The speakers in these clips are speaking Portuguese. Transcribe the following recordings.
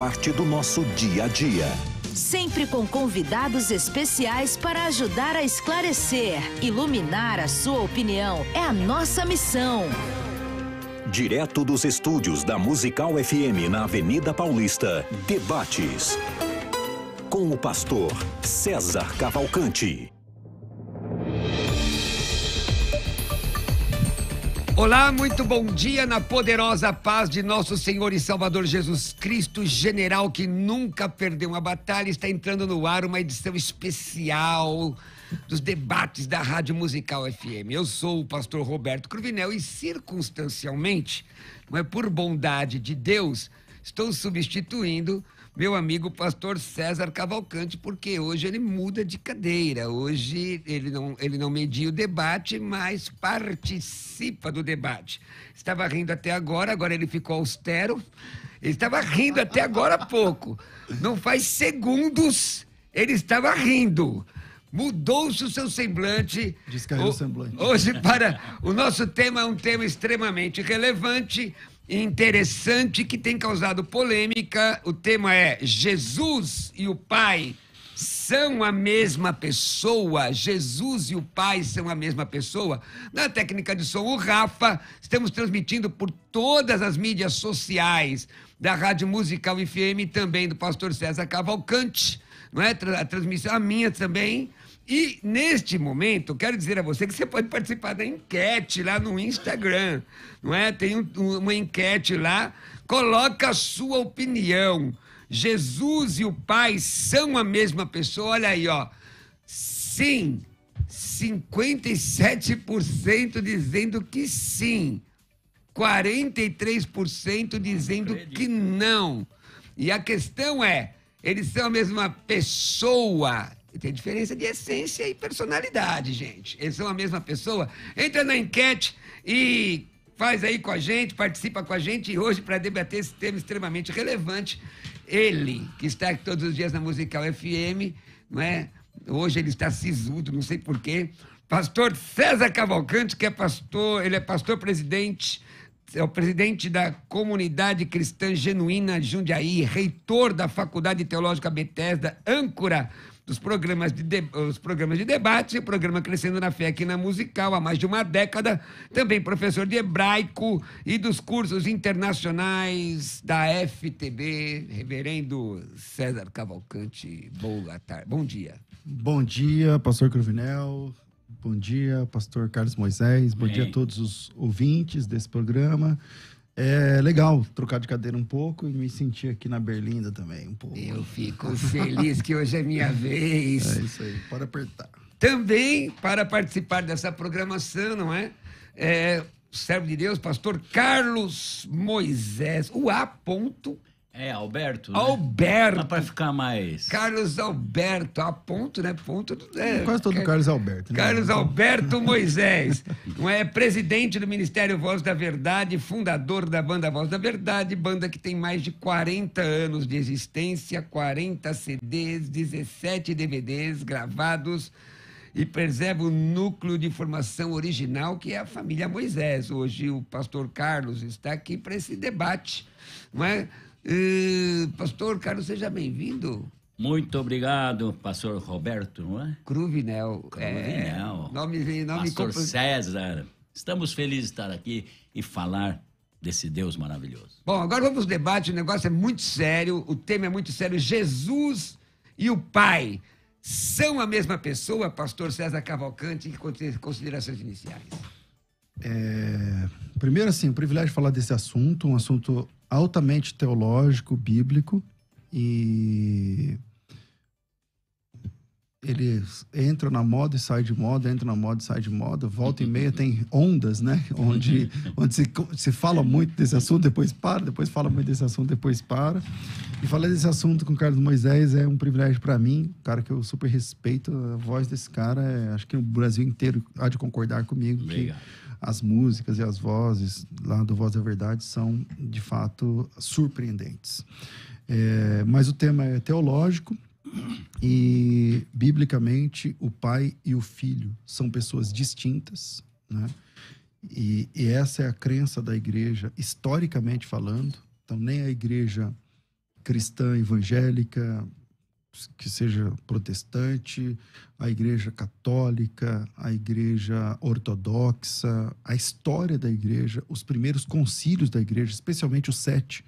parte do nosso dia a dia. Sempre com convidados especiais para ajudar a esclarecer, iluminar a sua opinião. É a nossa missão. Direto dos estúdios da Musical FM na Avenida Paulista, debates. Com o pastor César Cavalcante. Olá, muito bom dia na poderosa paz de nosso Senhor e Salvador Jesus Cristo, general que nunca perdeu uma batalha. Está entrando no ar uma edição especial dos debates da Rádio Musical FM. Eu sou o pastor Roberto Cruvinel e, circunstancialmente, não é por bondade de Deus, estou substituindo meu amigo pastor César Cavalcante, porque hoje ele muda de cadeira. Hoje ele não, ele não media o debate, mas participa do debate. Estava rindo até agora, agora ele ficou austero. Ele estava rindo até agora há pouco. Não faz segundos ele estava rindo. Mudou-se o seu semblante. Descaiu o semblante. Hoje, para. O nosso tema é um tema extremamente relevante interessante que tem causado polêmica. O tema é Jesus e o Pai são a mesma pessoa? Jesus e o Pai são a mesma pessoa? Na técnica de som, o Rafa, estamos transmitindo por todas as mídias sociais da Rádio Musical FM e também do pastor César Cavalcante, não é? A transmissão a minha também e neste momento, quero dizer a você que você pode participar da enquete lá no Instagram, não é? Tem um, uma enquete lá, coloca a sua opinião. Jesus e o Pai são a mesma pessoa? Olha aí, ó. Sim, 57% dizendo que sim, 43% dizendo que não. E a questão é, eles são a mesma pessoa? Tem diferença de essência e personalidade, gente. Eles são a mesma pessoa. Entra na enquete e faz aí com a gente, participa com a gente e hoje para debater esse tema extremamente relevante, ele que está aqui todos os dias na Musical FM, não é? Hoje ele está sisudo, não sei porquê. Pastor César Cavalcante, que é pastor, ele é pastor presidente é o presidente da Comunidade Cristã Genuína Jundiaí, reitor da Faculdade Teológica Bethesda, âncora dos programas de, de, os programas de debate, programa Crescendo na Fé aqui na Musical há mais de uma década, também professor de hebraico e dos cursos internacionais da FTB, reverendo César Cavalcante. Boa tarde, bom dia. Bom dia, pastor Cruvinel. Bom dia, pastor Carlos Moisés. Bom dia a todos os ouvintes desse programa. É legal trocar de cadeira um pouco e me sentir aqui na Berlinda também um pouco. Eu fico feliz que hoje é minha é vez. É isso aí, pode apertar. Também para participar dessa programação, não é? é servo de Deus, pastor Carlos Moisés, o A. É, Alberto. Né? Alberto! Para ficar mais. Carlos Alberto, a ponto, né? Ponto. É, Quase todo Carlos Alberto. Né? Carlos Alberto Moisés. é presidente do Ministério Voz da Verdade, fundador da banda Voz da Verdade, banda que tem mais de 40 anos de existência, 40 CDs, 17 DVDs gravados e preserva o núcleo de formação original que é a família Moisés. Hoje o pastor Carlos está aqui para esse debate, não é? Uh, pastor Carlos, seja bem-vindo. Muito obrigado, pastor Roberto, não é? Cruvinel. É. Cruvinel. É, nome, nome pastor César. Estamos felizes de estar aqui e falar desse Deus maravilhoso. Bom, agora vamos ao debate, o negócio é muito sério, o tema é muito sério. Jesus e o Pai são a mesma pessoa, pastor César Cavalcante, considerações iniciais. É, primeiro, assim, o privilégio de falar desse assunto, um assunto altamente teológico, bíblico, e ele entra na moda e sai de moda, entra na moda e sai de moda, volta e meia tem ondas, né? Onde, onde se, se fala muito desse assunto, depois para, depois fala muito desse assunto, depois para. E falar desse assunto com o Carlos Moisés é um privilégio para mim, um cara que eu super respeito, a voz desse cara, é, acho que o Brasil inteiro há de concordar comigo. Obrigado. Que, as músicas e as vozes lá do Voz da Verdade são, de fato, surpreendentes. É, mas o tema é teológico e, biblicamente, o pai e o filho são pessoas distintas, né? E, e essa é a crença da igreja, historicamente falando. Então, nem a igreja cristã evangélica que seja protestante, a Igreja Católica, a Igreja Ortodoxa, a história da Igreja, os primeiros concílios da Igreja, especialmente os sete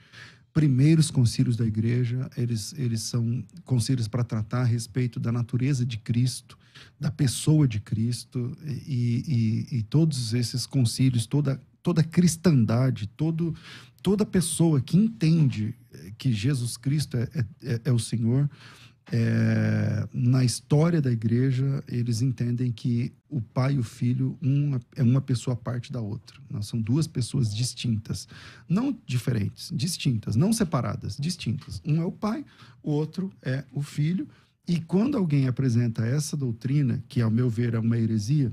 primeiros concílios da Igreja, eles, eles são concílios para tratar a respeito da natureza de Cristo, da pessoa de Cristo, e, e, e todos esses concílios, toda toda cristandade, todo, toda pessoa que entende eh, que Jesus Cristo é, é, é o Senhor, é, na história da igreja, eles entendem que o pai e o filho um é uma pessoa parte da outra. São duas pessoas distintas. Não diferentes, distintas, não separadas, distintas. Um é o pai, o outro é o filho. E quando alguém apresenta essa doutrina, que ao meu ver é uma heresia,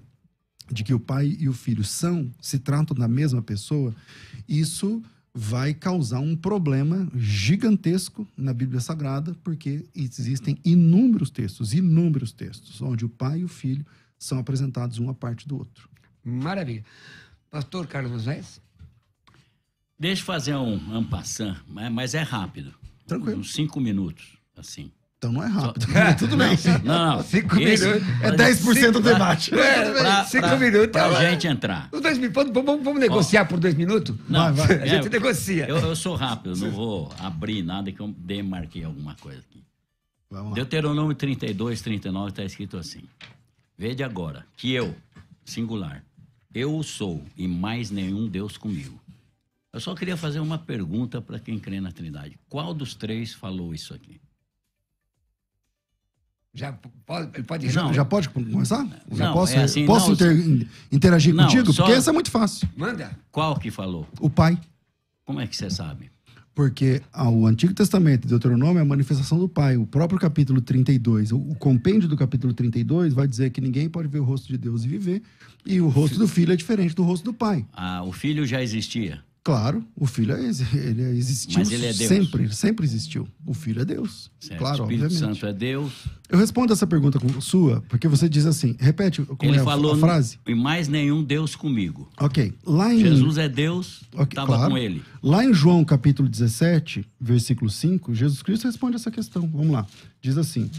de que o pai e o filho são, se tratam da mesma pessoa, isso vai causar um problema gigantesco na Bíblia Sagrada, porque existem inúmeros textos, inúmeros textos, onde o pai e o filho são apresentados um à parte do outro. Maravilha. Pastor Carlos José? Deixa eu fazer um ampassan, passant, mas é rápido. Tranquilo. Uns cinco minutos, assim. Então não é rápido. É, tudo bem. Não, não. 5 milhões. É 10% do debate. Pra, é, pra, 5 pra, minutos. Tá pra gente entrar. Os dois, vamos, vamos, vamos negociar oh. por dois minutos? Não, vai, vai. É, A gente negocia. Eu, eu, sou rápido, não vou abrir nada que eu demarquei alguma coisa aqui. Vamos lá. Deuteronômio 32, 39 está escrito assim: Veja agora que eu, singular, eu sou e mais nenhum Deus comigo. Eu só queria fazer uma pergunta para quem crê na Trindade: qual dos três falou isso aqui? Já pode, pode já, já, pode começar? Não, posso, é assim, posso não, inter, interagir não, contigo? Porque essa é muito fácil. Manda. Qual que falou? O pai. Como é que você sabe? Porque o Antigo Testamento de Deuteronômio é a manifestação do Pai. O próprio capítulo 32, o compêndio do capítulo 32 vai dizer que ninguém pode ver o rosto de Deus e viver. E o rosto do filho é diferente do rosto do Pai. Ah, o filho já existia. Claro, o filho é, ele é existiu Mas ele é Deus. sempre, sempre existiu. O filho é Deus. Certo. Claro, o Espírito obviamente. Santo é Deus. Eu respondo essa pergunta com sua, porque você diz assim, repete como ele é falou a frase. E mais nenhum Deus comigo. OK. Lá em Jesus é Deus, okay, estava claro. com ele. Lá em João capítulo 17, versículo 5, Jesus Cristo responde essa questão. Vamos lá. Diz assim: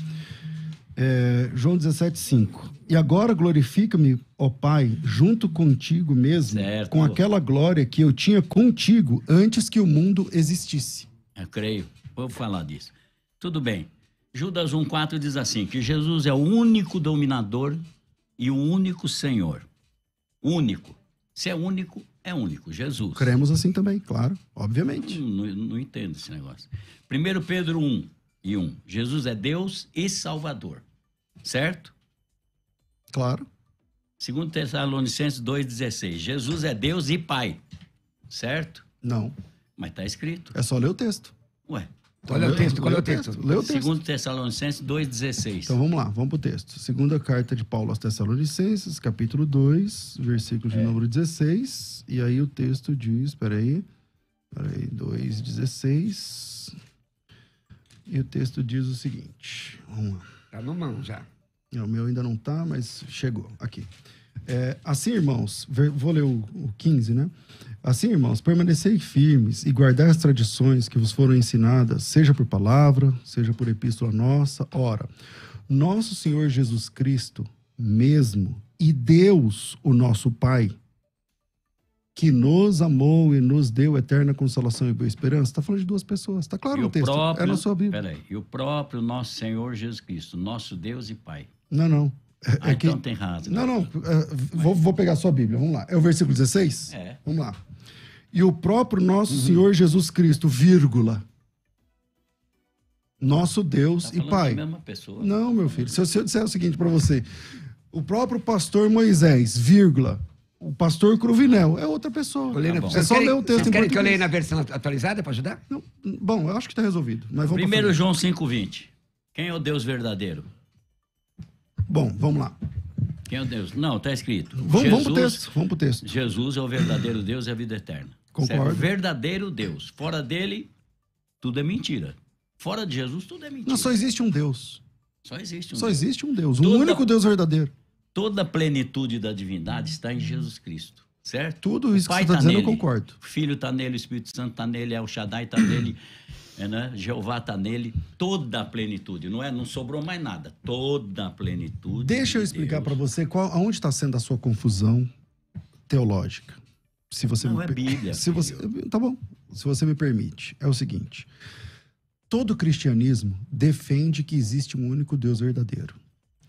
é, João 5. E agora glorifica-me, ó Pai, junto contigo mesmo, certo. com aquela glória que eu tinha contigo antes que o mundo existisse. Eu creio. Vou falar disso. Tudo bem. Judas 1,4 diz assim: que Jesus é o único dominador e o único Senhor. Único. Se é único, é único. Jesus. Cremos assim também, claro, obviamente. Não, hum, não, não entendo esse negócio. 1 Pedro 1 e 1. Jesus é Deus e Salvador. Certo? Claro. Segundo Tessalonicenses 2,16, Jesus é Deus e Pai. Certo? Não. Mas está escrito. É só ler o texto. Ué. Então, Olha o texto, qual é o texto? Lê o texto. Segundo Tessalonicenses 2,16. Então vamos lá, vamos para o texto. Segunda carta de Paulo aos Tessalonicenses, capítulo 2, versículo de é. número 16. E aí o texto diz, peraí, peraí, 2,16. E o texto diz o seguinte, vamos lá. Tá no mão já. É, o meu ainda não tá, mas chegou aqui. É, assim, irmãos, vou ler o, o 15, né? Assim, irmãos, permanecei firmes e guardai as tradições que vos foram ensinadas, seja por palavra, seja por epístola nossa. Ora, nosso Senhor Jesus Cristo mesmo e Deus, o nosso Pai, que nos amou e nos deu eterna consolação e boa esperança. Está falando de duas pessoas, está claro e no texto. É, próprio, é na sua Bíblia. Peraí, e o próprio nosso Senhor Jesus Cristo, nosso Deus e Pai. Não, não. É, ah, é então tem razão. Não, não. É, vou, vou pegar a sua Bíblia, vamos lá. É o versículo 16? É. Vamos lá. E o próprio nosso uhum. Senhor Jesus Cristo, vírgula. Nosso Deus tá e Pai. De mesma pessoa. Não, meu filho. Se eu, se eu disser o seguinte para você. O próprio pastor Moisés, vírgula o pastor Cruvinel é outra pessoa. Tá você na... É só querem, ler o texto em querem que eu leia na versão atualizada para ajudar? Não. Bom, eu acho que está resolvido. Nós vamos Primeiro João 5,20. Quem é o Deus verdadeiro? Bom, vamos lá. Quem é o Deus? Não, está escrito. Vamos, Jesus, vamos para o texto. Vamos pro texto. Jesus é o verdadeiro Deus e a vida eterna. Concordo. É o verdadeiro Deus. Fora dele, tudo é mentira. Fora de Jesus, tudo é mentira. Não, só existe um Deus. Só existe um Só Deus. existe um Deus, um único Deus verdadeiro. Toda a plenitude da divindade está em Jesus Cristo, certo? Tudo isso que você está tá dizendo nele, eu concordo. O Filho está nele, o Espírito Santo está nele, El Shaddai está nele, é, né? Jeová está nele. Toda a plenitude, não é? Não sobrou mais nada. Toda a plenitude. Deixa de eu explicar para você qual, aonde está sendo a sua confusão teológica. Se você não me, é Bíblia. Se você, tá bom. Se você me permite, é o seguinte todo cristianismo defende que existe um único Deus verdadeiro.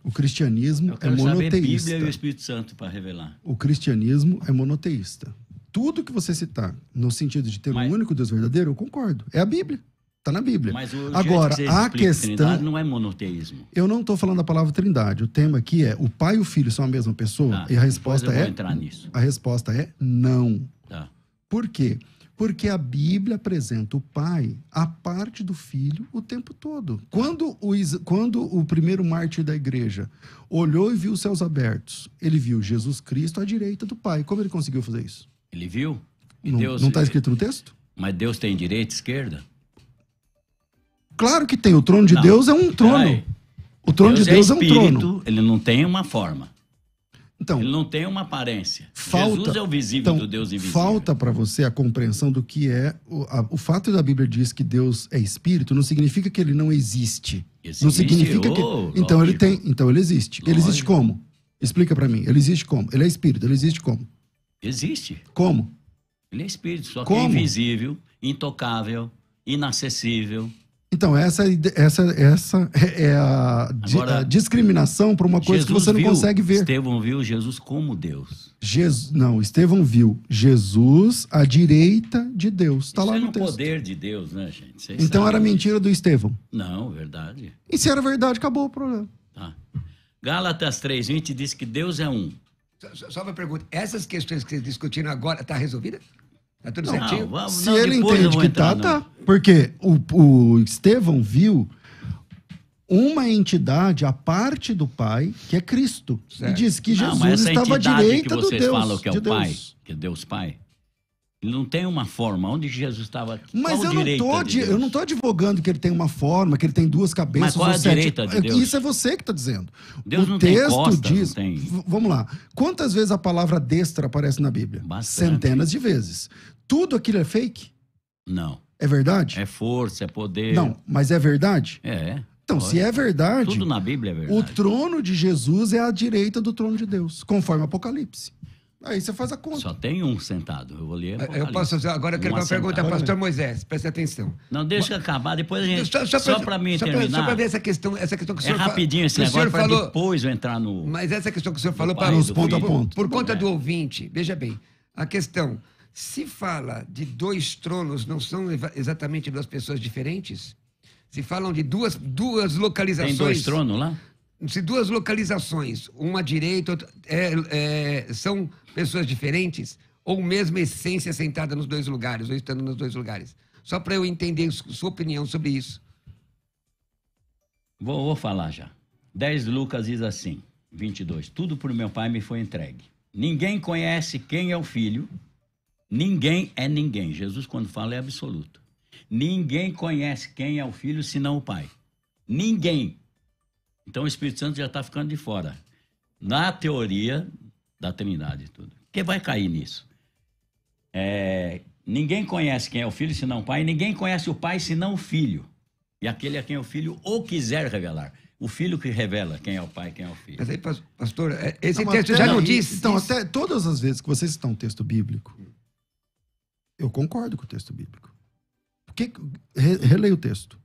O cristianismo é monoteísta. Saber Bíblia e o Espírito Santo para revelar. O cristianismo é monoteísta. Tudo que você citar no sentido de ter Mas... um único Deus verdadeiro, eu concordo. É a Bíblia. Está na Bíblia. Mas o Agora, que a questão. não é monoteísmo. Eu não estou falando da palavra trindade. O tema aqui é o pai e o filho são a mesma pessoa? Tá, e a resposta eu é. Vou entrar nisso. A resposta é não. Tá. Por quê? Porque a Bíblia apresenta o pai à parte do filho o tempo todo. Quando o, quando o primeiro mártir da igreja olhou e viu os céus abertos, ele viu Jesus Cristo à direita do pai. Como ele conseguiu fazer isso? Ele viu. E não está é- escrito no texto? Mas Deus tem direita e esquerda? Claro que tem. O trono de não. Deus é um trono. Ai, o trono Deus de Deus é, espírito, é um trono. Ele não tem uma forma. Então, ele não tem uma aparência. Falta, Jesus é o visível então, do Deus invisível. Falta para você a compreensão do que é. O, a, o fato da Bíblia diz que Deus é espírito não significa que ele não existe. não existe, significa que. então lógico. ele tem. Então ele existe. Lógico. Ele existe como? Explica para mim. Ele existe como? Ele é espírito. Ele existe como? Existe. Como? Ele é espírito, só que é invisível, intocável, inacessível então, essa, é essa, essa é, é a, Agora, a discriminação para uma coisa Jesus que você não viu, consegue ver. Estevão viu Jesus como Deus. Jesus, não, Estevão viu Jesus à direita de Deus. Está lá é no é texto. poder de Deus, né, gente? então era mentira do Estevão. Não, verdade. E se era verdade, acabou o problema. Tá. Gálatas 3,20 diz que Deus é um. Só, só uma pergunta: essas questões que vocês discutiram agora, está resolvida? É tudo não, certinho? Vamos, Se não, ele entende que entrar, tá, não. tá. Porque o, o Estevão viu uma entidade a parte do Pai, que é Cristo. Certo. E diz que Jesus não, mas essa estava à direita que vocês do Deus. falam que é o de Pai, que é Deus Pai. Ele não tem uma forma. Onde Jesus estava? Mas eu não, tô, de eu não advogando que ele tem uma forma, que ele tem duas cabeças. Mas qual é a direita de é, Deus? Isso é você que está dizendo. Deus o não texto tem costa, diz. Tem... Vamos lá. Quantas vezes a palavra destra aparece na Bíblia? Bastante. Centenas de vezes. Tudo aquilo é fake? Não. É verdade? É força, é poder. Não, mas é verdade? É. Então, se é verdade. Tudo na Bíblia é verdade. O trono de Jesus é à direita do trono de Deus, conforme Apocalipse. Aí você faz a conta. Só tem um sentado. Eu vou ler. Eu posso fazer. Agora eu quero uma, uma pergunta ao pastor Moisés. Preste atenção. Não, deixa Mas, acabar, depois a gente. Só, só para mim só terminar. Só para ver essa questão, essa questão que o é senhor falou. É rapidinho esse negócio para depois eu entrar no. Mas essa questão que o senhor falou para os ponto a ponto. Por, por conta é. do ouvinte, veja bem, a questão. Se fala de dois tronos, não são exatamente duas pessoas diferentes? Se falam de duas, duas localizações. Tem dois tronos lá? se duas localizações, uma direita, outra, é, é, são pessoas diferentes ou mesma essência sentada nos dois lugares ou estando nos dois lugares? Só para eu entender sua opinião sobre isso. Vou, vou falar já. 10 Lucas diz assim, 22. Tudo por meu pai me foi entregue. Ninguém conhece quem é o filho, ninguém é ninguém. Jesus, quando fala, é absoluto. Ninguém conhece quem é o filho senão o pai. Ninguém. Então o Espírito Santo já está ficando de fora. Na teoria da Trindade e tudo. Porque vai cair nisso. É, ninguém conhece quem é o filho senão o pai, ninguém conhece o pai senão o filho. E aquele a quem o filho ou quiser revelar. O filho que revela quem é o pai, quem é o filho. Mas aí, pastor, é, esse não, texto já não disse? Então, até todas as vezes que vocês estão um texto bíblico, eu concordo com o texto bíblico. Porque, re, releia o texto.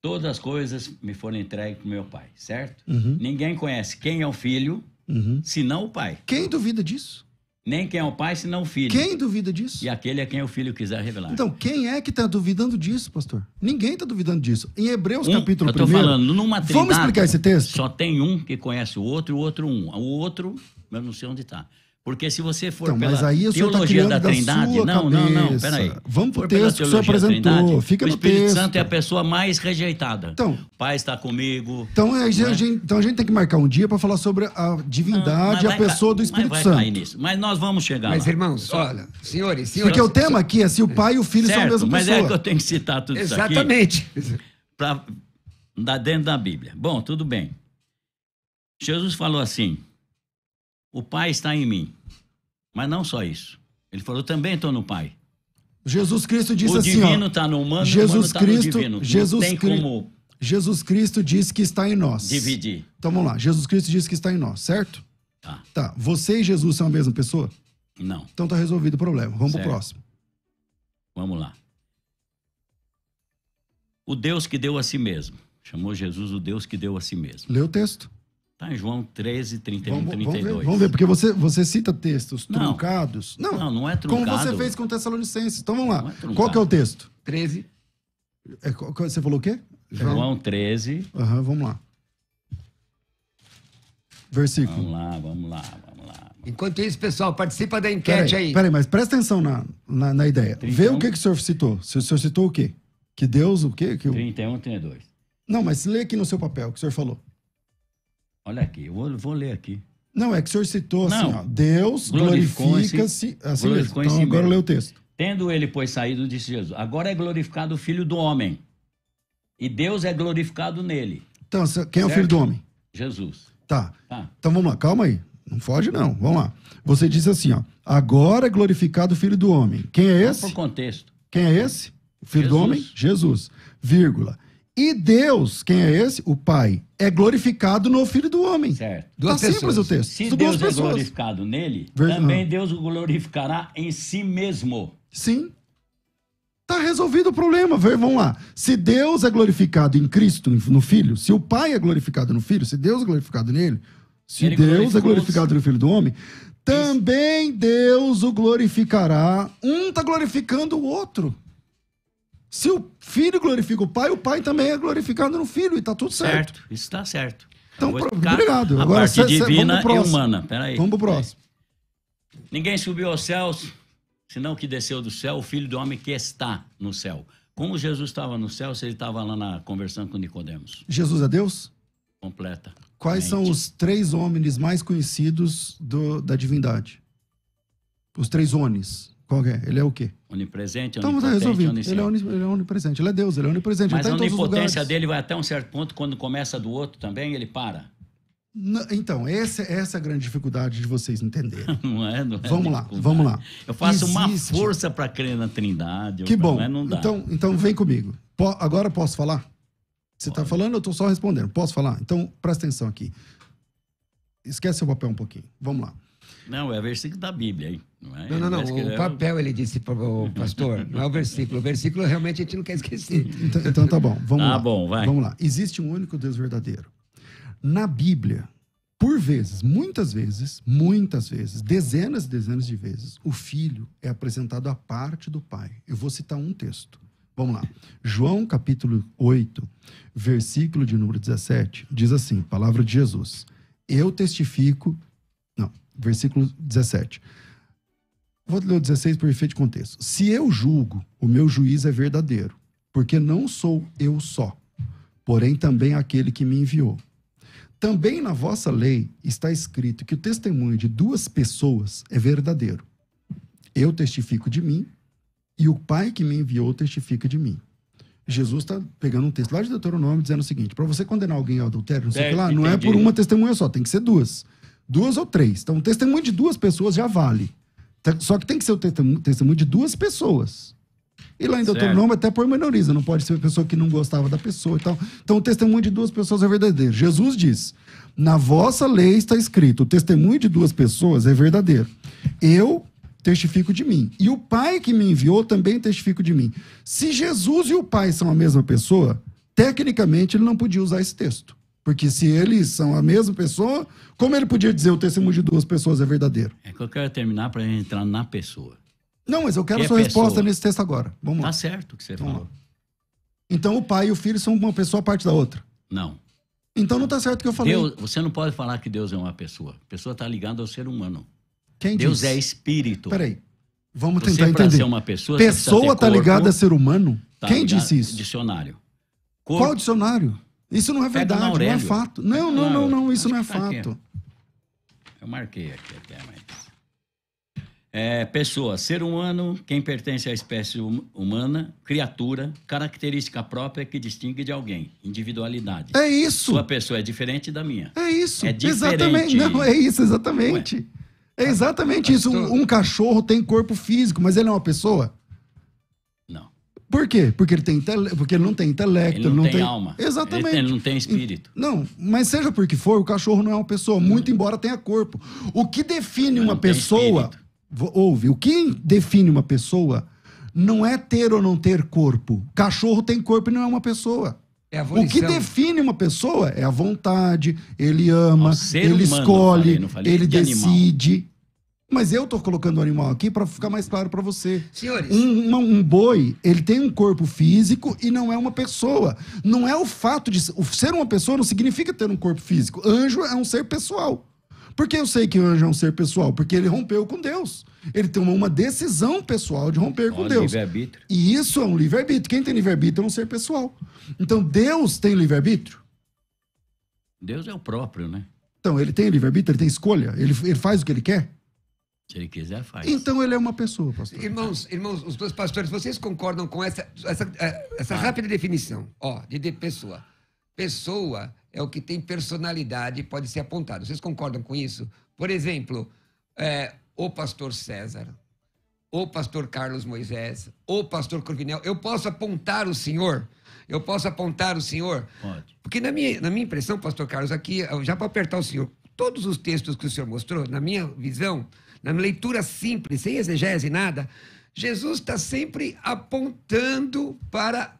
Todas as coisas me foram entregues para meu pai, certo? Uhum. Ninguém conhece quem é o filho, uhum. senão o pai. Quem duvida disso? Nem quem é o pai, senão o filho. Quem duvida disso? E aquele é quem o filho quiser revelar. Então, quem é que está duvidando disso, pastor? Ninguém está duvidando disso. Em Hebreus, um, capítulo 1. Eu estou falando, numa trindade, Vamos explicar esse texto? Só tem um que conhece o outro e o outro um. O outro, eu não sei onde está. Porque se você for então, pela mas aí tá teologia tá da Trindade, da não, não, não, não, peraí. Vamos por o texto que o senhor apresentou. Trindade, Fica o Espírito texto. Santo é a pessoa mais rejeitada. Então, o Pai está comigo. Então, é, né? a é? gente, então a gente tem que marcar um dia para falar sobre a divindade ah, e a pessoa do Espírito mas vai Santo. Cair nisso. Mas nós vamos chegar. Mas, lá. irmãos, olha, senhores, senhores. Porque o tema aqui é se o é. pai e o filho certo, são a mesma mas pessoa. Mas é que eu tenho que citar tudo Exatamente. isso aqui. Exatamente. Dentro da Bíblia. Bom, tudo bem. Jesus falou assim o Pai está em mim. Mas não só isso. Ele falou: também estou no Pai. Jesus Cristo diz o assim: O divino está no humano, Jesus o humano Cristo, tá no divino. Jesus não tem Cri... como. Jesus Cristo diz que está em nós. Dividir. Então vamos lá. Jesus Cristo diz que está em nós, certo? Tá. Tá. Você e Jesus são a mesma pessoa? Não. Então tá resolvido o problema. Vamos para pro próximo. Vamos lá. O Deus que deu a si mesmo. Chamou Jesus o Deus que deu a si mesmo. Lê o texto. Está em João 13, 31, vamos, 32. Vamos ver, vamos ver, porque você, você cita textos não, truncados. Não, não, não é truncado. Como você fez com Tessalonicenses. Então vamos lá. É Qual que é o texto? 13. É, você falou o quê? João, João 13. Aham, uhum, vamos lá. Versículo. Vamos lá, vamos lá, vamos lá. Enquanto isso, pessoal, participa da enquete peraí, aí. Peraí, mas presta atenção na, na, na ideia. 31. Vê o que, que o senhor citou. O senhor citou o quê? Que Deus, o quê? Que o... 31, 32. Não, mas lê aqui no seu papel o que o senhor falou. Olha aqui, eu vou, vou ler aqui. Não, é que o senhor citou assim, Não. assim, ó, Deus glorifica-se. assim glorificou então, si agora leio o texto. Tendo ele, pois, saído, disse Jesus: Agora é glorificado o Filho do Homem. E Deus é glorificado nele. Então, quem é o Filho do Homem? Jesus. Tá. tá. Então vamos lá, calma aí. Não foge, não. Vamos lá. Você diz assim, ó. Agora é glorificado o Filho do Homem. Quem é esse? por contexto. Quem é esse? O Filho Jesus. do Homem? Jesus. Vírgula. E Deus, quem é esse? O Pai, é glorificado no Filho do Homem. Certo. Tá duas tá pessoas. simples o texto. Se Deus é glorificado nele, também ah. Deus o glorificará em si mesmo. Sim. Tá resolvido o problema. Vamos lá. Se Deus é glorificado em Cristo, no Filho, se o Pai é glorificado no Filho, se Deus é glorificado nele, se Ele Deus é glorificado no Filho do Homem, também Deus o glorificará. Um está glorificando o outro. Se o filho glorifica o pai, o pai também é glorificado no filho e está tudo certo. Certo, isso está certo. Então, pro... obrigado. A Agora, parte cê, divina cê, e humana. Peraí. Vamos pro próximo. Ninguém subiu aos céus, senão que desceu do céu, o filho do homem que está no céu. Como Jesus estava no céu, se ele estava lá na, conversando com Nicodemos? Jesus é Deus? Completa. Quais são os três homens mais conhecidos do, da divindade? Os três onis. Qual é? Ele é o quê? Onipresente, então, tá onipotente, tá resolvido. Onisciente. Ele é, onis, ele é onipresente, ele é Deus, ele é onipresente. Mas tá a onipotência dele vai até um certo ponto, quando começa do outro também, ele para. então, essa, essa é a grande dificuldade de vocês entenderem. Não é? Não é vamos lá, vamos lá. Eu faço Existe. uma força para crer na trindade. Que bom. Não dá. Então, então vem comigo. Po, agora posso falar? Você está falando, eu estou só respondendo. Posso falar? Então, presta atenção aqui. Esquece seu papel um pouquinho. Vamos lá. Não, é versículo da Bíblia, hein? Não, é? não, não, não. O papel ele disse para o pastor, não é o versículo. O versículo realmente a gente não quer esquecer. Então, então tá bom, vamos tá lá. Tá bom, vai. Vamos lá. Existe um único Deus verdadeiro. Na Bíblia, por vezes, muitas vezes, muitas vezes, dezenas e dezenas de vezes, o filho é apresentado à parte do pai. Eu vou citar um texto. Vamos lá. João capítulo 8, versículo de número 17, diz assim: Palavra de Jesus. Eu testifico versículo 17. Vou ler o 16 por efeito de contexto. Se eu julgo, o meu juiz é verdadeiro, porque não sou eu só, porém também aquele que me enviou. Também na vossa lei está escrito que o testemunho de duas pessoas é verdadeiro. Eu testifico de mim e o Pai que me enviou testifica de mim. Jesus está pegando um texto lá de Deuteronômio dizendo o seguinte: para você condenar alguém ao adultério, não sei o que é, lá, não é por uma testemunha só, tem que ser duas. Duas ou três. Então, o testemunho de duas pessoas já vale. Tá, só que tem que ser o testemunho de duas pessoas. E lá em Deuteronômio até pormenoriza, não pode ser uma pessoa que não gostava da pessoa e tal. Então o testemunho de duas pessoas é verdadeiro. Jesus diz: na vossa lei está escrito, o testemunho de duas pessoas é verdadeiro. Eu testifico de mim. E o Pai que me enviou também testifico de mim. Se Jesus e o Pai são a mesma pessoa, tecnicamente ele não podia usar esse texto. Porque se eles são a mesma pessoa, como ele podia dizer o testemunho de duas pessoas é verdadeiro? É que eu quero terminar para entrar na pessoa. Não, mas eu quero que a é sua pessoa? resposta nesse texto agora. Vamos tá lá. certo o que você Vamos falou. Lá. Então o pai e o filho são uma pessoa a parte da outra. Não. Então não está certo o que eu falei. Deus, você não pode falar que Deus é uma pessoa. A pessoa está ligada ao ser humano. Quem Deus diz? é espírito. Peraí. Vamos você, tentar entender. Ser uma pessoa, pessoa está ligada a ser humano? Tá Quem ligado, disse isso? Dicionário. Corpo, Qual dicionário? Isso não é verdade, não é fato. Não, não, não, não, isso não é tá fato. Eu marquei aqui até, mas. Tá. É, pessoa, ser humano, quem pertence à espécie hum, humana, criatura, característica própria que distingue de alguém, individualidade. É isso. Sua pessoa é diferente da minha. É isso. É diferente. Exatamente. Não, é isso, exatamente. É exatamente isso. Um, um cachorro tem corpo físico, mas ele é uma pessoa? Por quê? Porque ele, tem porque ele não tem intelecto. Ele não, não tem, tem, alma. Exatamente. Ele, não tem espírito. Não, mas seja por que for, o cachorro não é uma pessoa, muito embora tenha corpo. O que define uma pessoa. Ouve, o que define uma pessoa não é ter ou não ter corpo. Cachorro tem corpo e não é uma pessoa. É o que define uma pessoa é a vontade, ele ama, ele humano, escolhe, falei, falei ele de decide. Animal. Mas eu estou colocando o animal aqui para ficar mais claro para você. Senhores. Um, um, boi, ele tem um corpo físico e não é uma pessoa. Não é o fato de ser uma pessoa não significa ter um corpo físico. Anjo é um ser pessoal. Por que eu sei que o anjo é um ser pessoal? Porque ele rompeu com Deus. Ele tem uma, decisão pessoal de romper com um Deus. Livre-arbítrio. E isso é um livre-arbítrio. Quem tem livre-arbítrio é um ser pessoal. Então Deus tem livre-arbítrio? Deus é o próprio, né? Então, ele tem livre-arbítrio, ele tem escolha, ele, ele faz o que ele quer? Se ele quiser, faz. Então ele é uma pessoa, pastor. Irmãos, irmãos os dois pastores, vocês concordam com essa, essa, é, essa rápida definição ó, de, de pessoa? Pessoa é o que tem personalidade e pode ser apontado. Vocês concordam com isso? Por exemplo, é, o pastor César, o pastor Carlos Moisés, o pastor Corvinel. Eu posso apontar o senhor? Eu posso apontar o senhor? Pode. Porque na minha, na minha impressão, pastor Carlos, aqui, já para apertar o senhor, todos os textos que o senhor mostrou, na minha visão, na leitura simples, sem exegese, nada, Jesus está sempre apontando para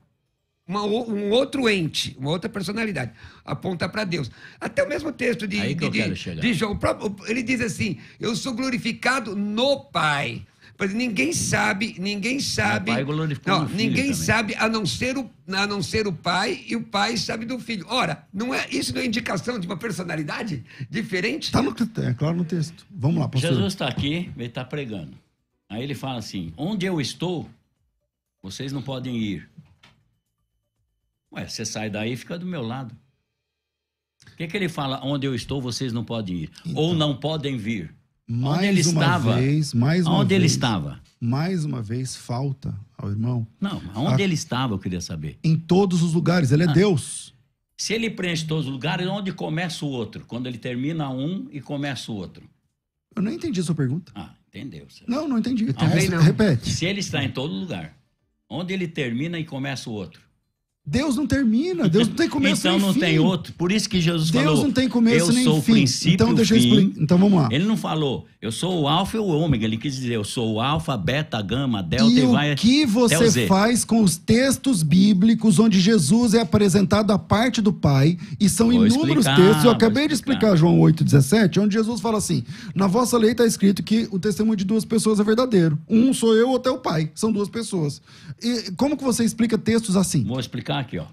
uma, um outro ente, uma outra personalidade, aponta para Deus. Até o mesmo texto de, de, de, de João, ele diz assim: Eu sou glorificado no Pai. Mas ninguém sabe, ninguém sabe. O pai glorificou não, ninguém também. sabe a não ser o a não ser o pai e o pai sabe do filho. Ora, não é isso não é indicação de uma personalidade diferente? Está no é claro no texto. Vamos lá, pastor. Jesus está aqui, ele está pregando. Aí ele fala assim: onde eu estou, vocês não podem ir. Ué, você sai daí e fica do meu lado. O que, que ele fala? Onde eu estou, vocês não podem ir. Então. Ou não podem vir. Mais onde ele uma estava? Vez, mais uma onde vez, ele estava? Mais uma vez, falta ao irmão. Não, onde a... ele estava, eu queria saber. Em todos os lugares, ele é ah. Deus. Se ele preenche todos os lugares, onde começa o outro? Quando ele termina um e começa o outro. Eu não entendi a sua pergunta. Ah, entendeu. Senhor. Não, não entendi. Ah, não. Repete. Se ele está em todo lugar, onde ele termina e começa o outro? Deus não termina, Deus não tem começo Então não fim. tem outro. Por isso que Jesus Deus falou. Deus não tem começo eu nem sou fim. O princípio, então deixa eu explicar. Então vamos lá. Ele não falou, eu sou o alfa e o ômega. Ele quis dizer, eu sou o alfa, beta, gama, delta e, e o que você faz com os textos bíblicos onde Jesus é apresentado à parte do Pai e são vou inúmeros explicar, textos. Eu acabei de explicar João 8:17, onde Jesus fala assim: na vossa lei está escrito que o testemunho de duas pessoas é verdadeiro. Um sou eu, outro é o Pai. São duas pessoas. E como que você explica textos assim? Vou explicar aqui, ó.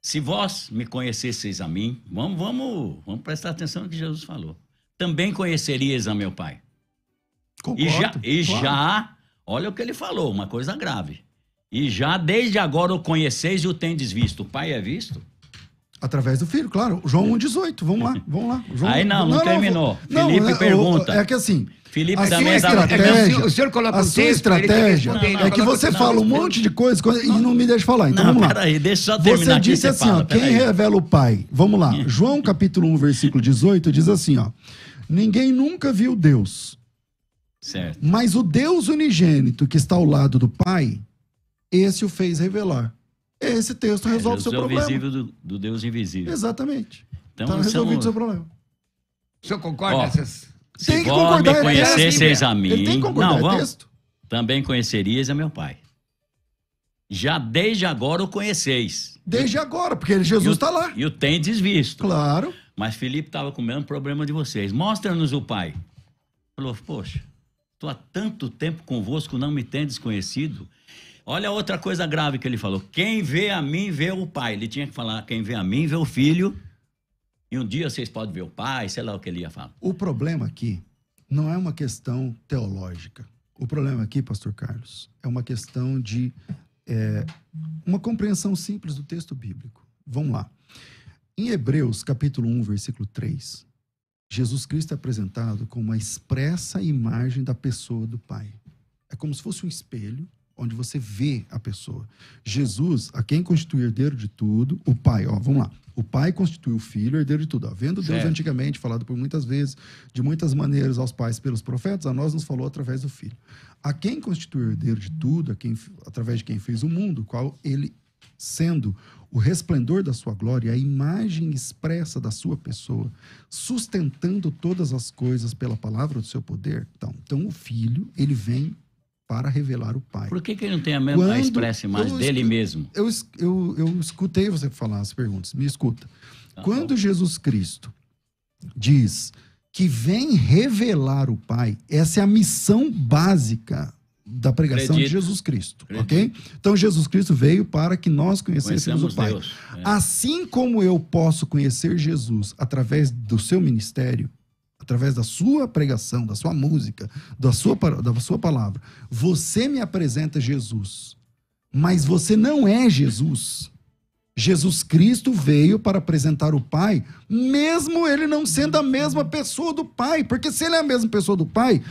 Se vós me conhecesseis a mim, vamos, vamos, vamos prestar atenção no que Jesus falou. Também conhecerias a meu Pai. Concordo, e já, e claro. já, olha o que ele falou, uma coisa grave. E já desde agora o conheceis e o tendes visto. O Pai é visto? Através do filho, claro. João 1,18. Vamos lá, vamos lá. João... Aí não, não, não terminou. Não, Felipe não, é, pergunta. É que assim, Felipe a É o senhor coloca a sua texto, tá estratégia não, não, é que você não, fala um monte de coisa e não me deixa falar. Então vamos lá. Peraí, deixa só terminar. Você disse assim, fala, ó, quem revela o Pai? Vamos lá. João capítulo 1, versículo 18 diz assim, ó: Ninguém nunca viu Deus. Certo. Mas o Deus unigênito que está ao lado do Pai, esse o fez revelar. Esse texto é, resolve é, o seu problema. O visível do, do Deus invisível. Exatamente. Então, tá resolvido o seu problema. O senhor concorda? Oh. Essas... Se tem que concordar, me conhecesseis é a mim. Ele tem que concordar, é não, é texto. Também conhecerias a é meu pai. Já desde agora o conheceis. Desde agora, porque Jesus está lá. E o tendes visto. Claro. Mas Felipe estava com o mesmo problema de vocês. Mostra-nos o pai. Falou, poxa, estou há tanto tempo convosco, não me tendes conhecido. Olha outra coisa grave que ele falou. Quem vê a mim, vê o pai. Ele tinha que falar, quem vê a mim, vê o filho e um dia vocês podem ver o pai, sei lá o que ele ia falar. O problema aqui não é uma questão teológica. O problema aqui, pastor Carlos, é uma questão de é, uma compreensão simples do texto bíblico. Vamos lá. Em Hebreus, capítulo 1, versículo 3, Jesus Cristo é apresentado como a expressa imagem da pessoa do Pai. É como se fosse um espelho onde você vê a pessoa. Jesus, a quem constitui herdeiro de tudo, o Pai, ó, vamos lá. O pai constitui o filho, é herdeiro de tudo. Havendo Vendo Deus certo. antigamente, falado por muitas vezes, de muitas maneiras aos pais pelos profetas, a nós nos falou através do filho. A quem constitui o herdeiro de tudo, a quem, através de quem fez o mundo, qual ele sendo o resplendor da sua glória, a imagem expressa da sua pessoa, sustentando todas as coisas pela palavra do seu poder. Então, então o filho, ele vem para revelar o Pai. Por que, que ele não tem a mesma Quando, expressa imagem dele escutei, mesmo? Eu, eu, eu escutei você falar as perguntas, me escuta. Tá Quando bom. Jesus Cristo diz que vem revelar o Pai, essa é a missão básica da pregação Acredito. de Jesus Cristo, Acredito. ok? Então Jesus Cristo veio para que nós conhecêssemos o Pai. é. Assim como eu posso conhecer Jesus através do seu ministério, através da sua pregação, da sua música, da sua, da sua palavra, você me apresenta Jesus, mas você não é Jesus. Jesus Cristo veio para apresentar o Pai, mesmo ele não sendo a mesma pessoa do Pai, porque se ele é a mesma pessoa do Pai,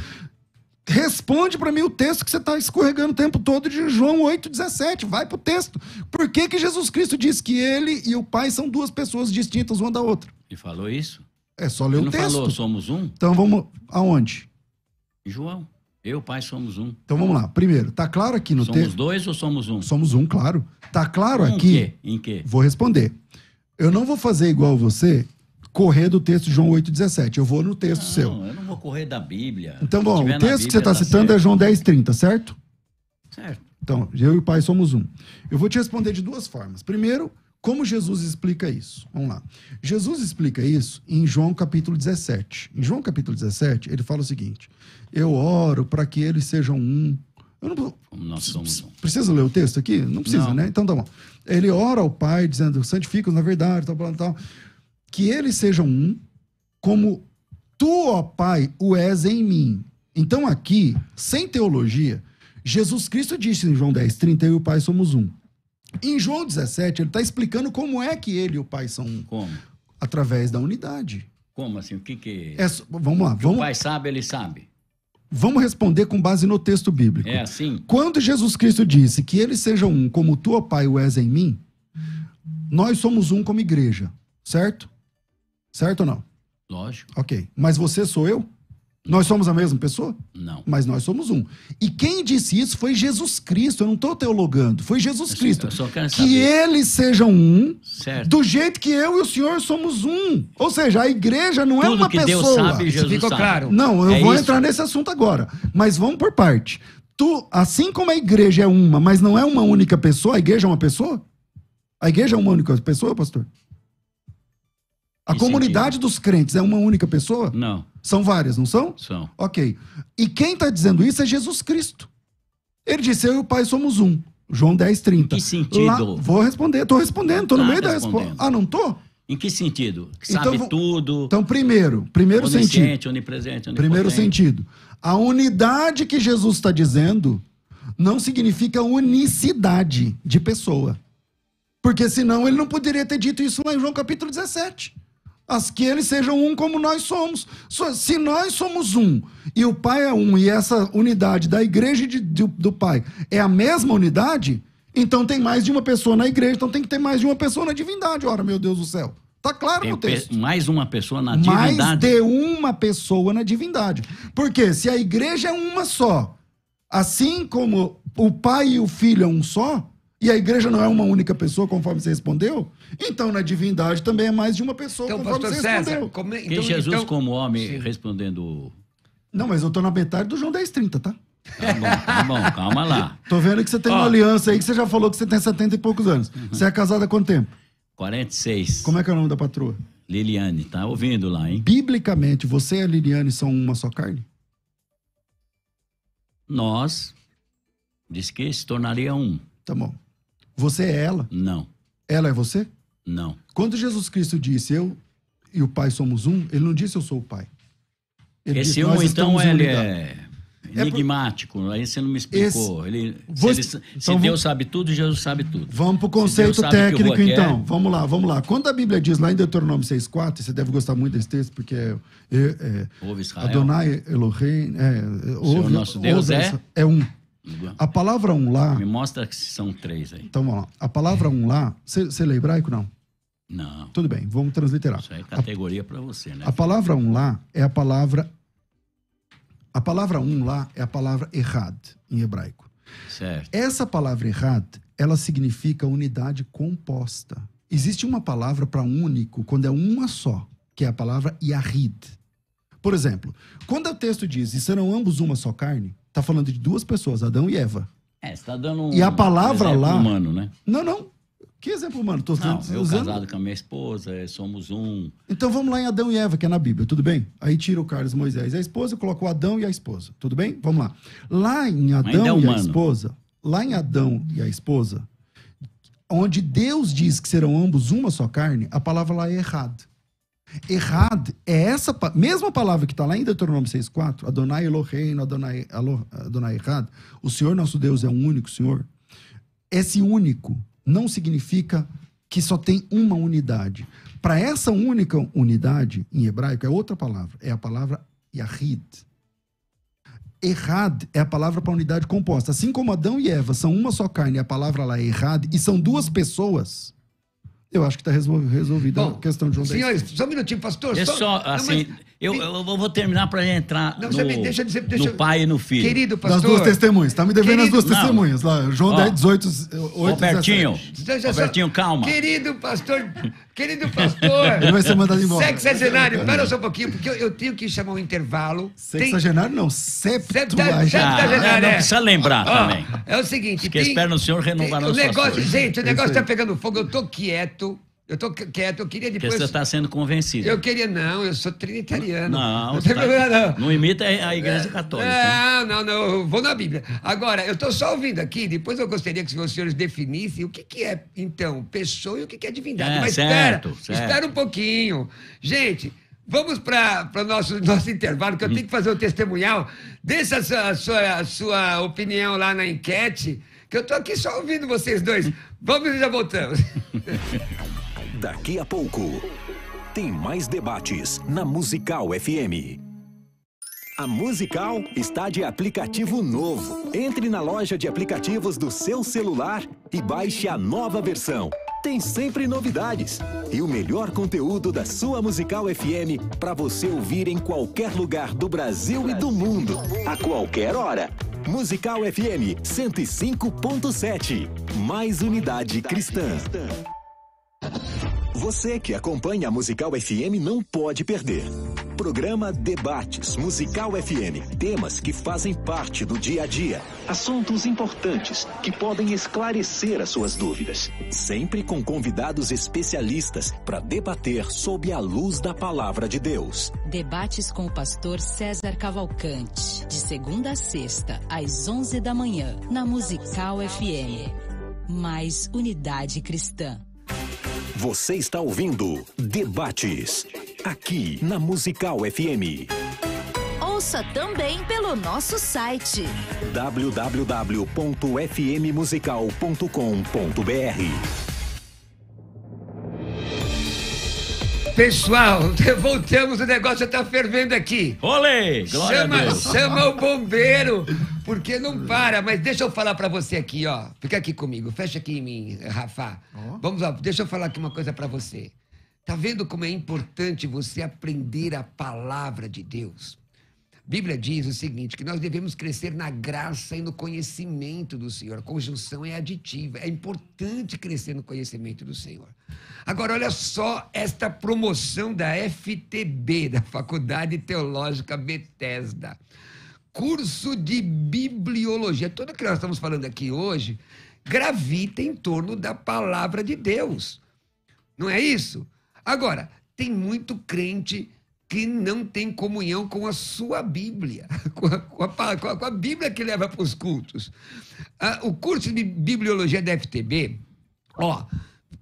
responde para mim o texto que você está escorregando o tempo todo de João 8,17. Vai para o texto. Por que, que Jesus Cristo diz que ele e o Pai são duas pessoas distintas uma da outra? E falou isso? É só ler Ele o texto. Falou, somos um? Então vamos aonde? João. Eu, pai, somos um. Então vamos lá. Primeiro, tá claro aqui no texto. Somos te... dois ou somos um? Somos um, claro. Tá claro um aqui. Quê? Em quê? Vou responder. Eu não vou fazer igual você, correr do texto de João 8,17. Eu vou no texto não, seu. Não, eu não vou correr da Bíblia. Então, bom, o texto que você está tá citando é certo. é João 30, certo? Certo. Então, eu e o pai somos um. Eu vou te responder de duas formas. Primeiro, como Jesus explica isso? Vamos lá. Jesus explica isso em João capítulo 17. Em João capítulo 17, ele fala o seguinte: Eu oro para que eles sejam um. Eu não, Nós somos um. Precisa ler o texto aqui? Não precisa, não. né? Então tá bom. Ele ora ao Pai, dizendo: santifica na verdade, tal, tal, tal. Que eles sejam um, como tu, ó Pai, o és em mim. Então aqui, sem teologia, Jesus Cristo disse em João 10, 30, eu e o Pai somos um. Em João 17, ele está explicando como é que ele e o pai são um. Como? Através da unidade. Como assim? O que que... É, vamos lá. Vamos... O pai sabe, ele sabe. Vamos responder com base no texto bíblico. É assim. Quando Jesus Cristo disse que eles sejam um, como tu, ó Pai, o és em mim, nós somos um como igreja, certo? Certo ou não? Lógico. Ok. Mas você sou eu? Nós somos a mesma pessoa? Não. Mas nós somos um. E quem disse isso foi Jesus Cristo. Eu não estou teologando. Foi Jesus eu Cristo. Só, que saber. eles sejam um, certo. do jeito que eu e o Senhor somos um. Ou seja, a igreja não é Tudo é uma que pessoa. Deus sabe, Jesus Ficou sabe. claro. Não, eu é vou isso. entrar nesse assunto agora. Mas vamos por parte. Tu, assim como a igreja é uma, mas não é uma única pessoa, a igreja é uma pessoa? A igreja é uma única pessoa, pastor? A comunidade sentido. dos crentes é uma única pessoa? Não. São várias, não são? São. Ok. E quem está dizendo isso é Jesus Cristo. Ele disse: Eu e o Pai somos um. João 10, 30. Em que sentido? Lá, vou responder, estou respondendo, estou no meio da resposta. Ah, não estou? Em que sentido? então, sabe vou... tudo. Então, primeiro, primeiro sentido. Onipresente, onipresente. Primeiro sentido. A unidade que Jesus está dizendo não significa unicidade de pessoa. Porque senão ele não poderia ter dito isso lá em João capítulo 17 as que eles sejam um como nós somos. Se nós somos um e o Pai é um, e essa unidade da igreja de, de, do Pai é a mesma unidade, então tem mais de uma pessoa na igreja, então tem que ter mais de uma pessoa na divindade. Ora, meu Deus do céu. Tá claro tem no texto. Mais uma pessoa na divindade. Mais de uma pessoa na divindade. Porque se a igreja é uma só, assim como o Pai e o Filho é um só, e a igreja não é uma única pessoa, conforme você respondeu, então na divindade também é mais de uma pessoa, então, conforme você César, respondeu. Como, então, Tem Jesus então... como homem Sim. respondendo. Não, mas eu estou na metade do João 1030, tá? Tá bom, tá bom, calma lá. Tô vendo que você tem uma aliança aí que você já falou que você tem 70 e poucos anos. Uhum. Você é casada há quanto tempo? 46. Como é que é o nome da patroa? Liliane, tá ouvindo lá, hein? Biblicamente, você e a Liliane são uma só carne? Nós diz que se tornaria um. Tá bom. Você é ela? Não. Ela é você? Não. Quando Jesus Cristo disse eu e o Pai somos um, ele não disse eu sou o Pai. Ele Esse disse, eu, então, ele é, é enigmático, aí você não me explicou. Esse... Ele, se, ele, então, vamos... Deus sabe tudo, Jesus sabe tudo. Vamos para o conceito técnico, é- então. Quer... Vamos lá, vamos lá. Quando a Bíblia diz lá em Deuteronômio 6,4, você deve gostar muito desse texto, porque é, é, é Israel. Adonai Elohim, é, ouve, Senhor nosso Deus ouve, é... é um. A palavra lá Me mostra que são três aí. Então vamos lá. A palavra lá, Você lê hebraico não? Não. Tudo bem, vamos transliterar. Isso aí é categoria para você, né? A palavra lá é a palavra. A palavra lá é a palavra errad em hebraico. Certo. Essa palavra errad, ela significa unidade composta. Existe uma palavra para único quando é uma só, que é a palavra yahid. Por exemplo, quando o texto diz e serão ambos uma só carne, Tá falando de duas pessoas, Adão e Eva. É, você tá dando um. E a palavra um lá. humano, né? Não, não. Que exemplo humano? Tô não, usando... eu casado com a minha esposa, é, somos um. Então vamos lá em Adão e Eva, que é na Bíblia, tudo bem? Aí tira o Carlos Moisés e a esposa, coloca o Adão e a esposa, tudo bem? Vamos lá. Lá em Adão é e a esposa, lá em Adão e a esposa, onde Deus diz que serão ambos uma só carne, a palavra lá é errada. Errado é essa mesma palavra que está lá em Deuteronômio 6,4, Adonai Eloheinu, Adonai, Adonai Errado, o Senhor nosso Deus é um único Senhor. Esse único não significa que só tem uma unidade. Para essa única unidade, em hebraico, é outra palavra, é a palavra Yahid. Errad é a palavra para unidade composta. Assim como Adão e Eva são uma só carne, a palavra lá é errad, e são duas pessoas, eu acho que está resolvida Bom, a questão de onde Senhores, é só um minutinho, pastor. É só, só assim, não, eu, eu, vou terminar para entrar não, no, sabe, deixa, dizer, deixa, no pai e no filho. Querido pastor. Das duas testemunhas. Está me devendo querido, as duas não. testemunhas. Lá, João Ó, 10, 18, 8, Robertinho, 17. Robertinho, calma. Querido pastor, querido pastor. Ele vai ser mandado embora. Sexagenário, espera só um pouquinho, porque eu, eu, tenho que chamar um intervalo. Sexagenário não, septuagenário. Septuagenário, ah, Não é. precisa lembrar ah, também. É o seguinte. Que tem, espera no senhor renovar tem, o negócio, Gente, o negócio está pegando fogo, eu estou quieto. Eu estou quieto, eu queria depois. Porque você está sendo convencido. Eu queria, não, eu sou trinitariano. Não, tá- não, tá... não. não imita a Igreja Católica. Não, não, não, eu vou na Bíblia. Agora, eu estou só ouvindo aqui, depois eu gostaria que os senhores definissem o que, que é, então, pessoa e o que, que é divindade. É, Mas certo, espera, certo. espera um pouquinho. Gente, Vamos para o nosso, nosso intervalo, que eu tenho que fazer o um testemunhal. Deixa a sua, a sua, a sua opinião lá na enquete, que eu estou aqui só ouvindo vocês dois. Vamos e já voltamos. Daqui a pouco, tem mais debates na Musical FM. A Musical está de aplicativo novo. Entre na loja de aplicativos do seu celular e baixe a nova versão. Tem sempre novidades e o melhor conteúdo da sua Musical FM para você ouvir em qualquer lugar do Brasil e do mundo, a qualquer hora. Musical FM 105.7. Mais unidade cristã. Você que acompanha a Musical FM não pode perder. Programa Debates Musical FM. Temas que fazem parte do dia a dia. Assuntos importantes que podem esclarecer as suas dúvidas. Sempre com convidados especialistas para debater sob a luz da palavra de Deus. Debates com o pastor César Cavalcante. De segunda a sexta, às 11 da manhã, na Musical FM. Mais unidade cristã. Você está ouvindo Debates, aqui na Musical FM. Ouça também pelo nosso site www.fmmusical.com.br. Pessoal, voltamos, o negócio já tá fervendo aqui. Olê! Chama, chama o bombeiro, porque não para. Mas deixa eu falar para você aqui, ó. Fica aqui comigo, fecha aqui em mim, Rafa. Oh. Vamos lá, deixa eu falar aqui uma coisa para você. Tá vendo como é importante você aprender a palavra de Deus? Bíblia diz o seguinte: que nós devemos crescer na graça e no conhecimento do Senhor. A conjunção é aditiva, é importante crescer no conhecimento do Senhor. Agora, olha só esta promoção da FTB, da Faculdade Teológica Bethesda. Curso de Bibliologia. Tudo que nós estamos falando aqui hoje gravita em torno da palavra de Deus. Não é isso? Agora, tem muito crente que não tem comunhão com a sua Bíblia, com a, com a, com a Bíblia que leva para os cultos. Ah, o curso de Bibliologia da FTB, ó,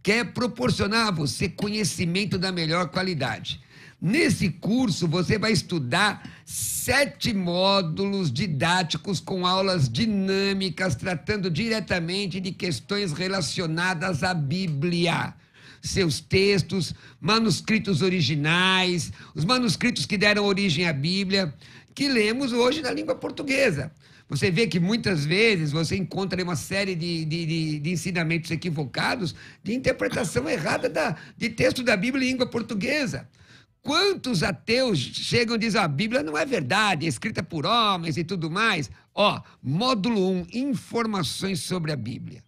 quer proporcionar a você conhecimento da melhor qualidade. Nesse curso, você vai estudar sete módulos didáticos com aulas dinâmicas, tratando diretamente de questões relacionadas à Bíblia seus textos, manuscritos originais, os manuscritos que deram origem à Bíblia, que lemos hoje na língua portuguesa. Você vê que muitas vezes você encontra uma série de, de, de, de ensinamentos equivocados, de interpretação errada da, de texto da Bíblia em língua portuguesa. Quantos ateus chegam e dizem ah, a Bíblia não é verdade, é escrita por homens e tudo mais? Ó, módulo 1, um, informações sobre a Bíblia.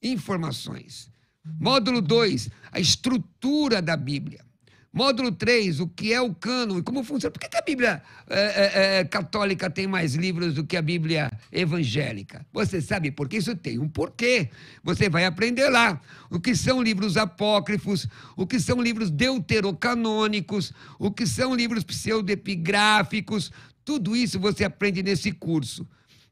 Informações. Módulo 2, a estrutura da Bíblia. Módulo 3, o que é o cânon e como funciona. Por que, que a Bíblia é, é, é, é católica tem mais livros do que a Bíblia evangélica? Você sabe porque isso tem um porquê. Você vai aprender lá o que são livros apócrifos, o que são livros deuterocanônicos, o que são livros pseudoepigráficos. Tudo isso você aprende nesse curso.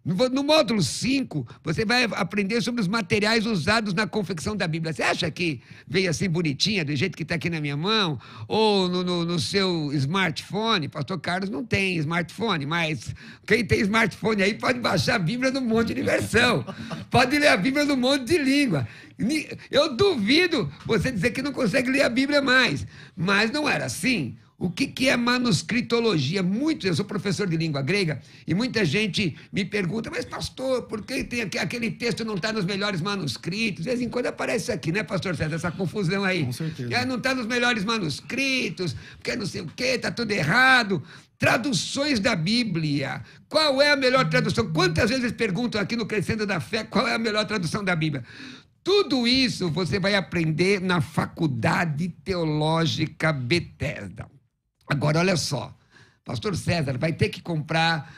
No módulo 5, você vai aprender sobre os materiais usados na confecção da Bíblia. Você acha que veio assim bonitinha, do jeito que está aqui na minha mão? Ou no, no, no, seu smartphone? Pastor Carlos não tem smartphone, mas quem tem smartphone aí pode baixar a Bíblia num monte de versão. Pode ler a Bíblia num monte de língua. Eu duvido você dizer que não consegue ler a Bíblia mais. Mas não era assim. O que, que é manuscritologia? Muito, eu sou professor de língua grega e muita gente me pergunta, mas pastor, por que tem, aquele texto não está nos melhores manuscritos? De vez em quando aparece aqui, né, pastor César, essa confusão aí. Com certeza. É, não está nos melhores manuscritos, porque não sei o quê, está tudo errado. Traduções da Bíblia. Qual é a melhor tradução? Quantas vezes perguntam aqui no Crescendo da Fé qual é a melhor tradução da Bíblia? Tudo isso você vai aprender na Faculdade Teológica Bethesda. Agora, olha só, Pastor César vai ter que comprar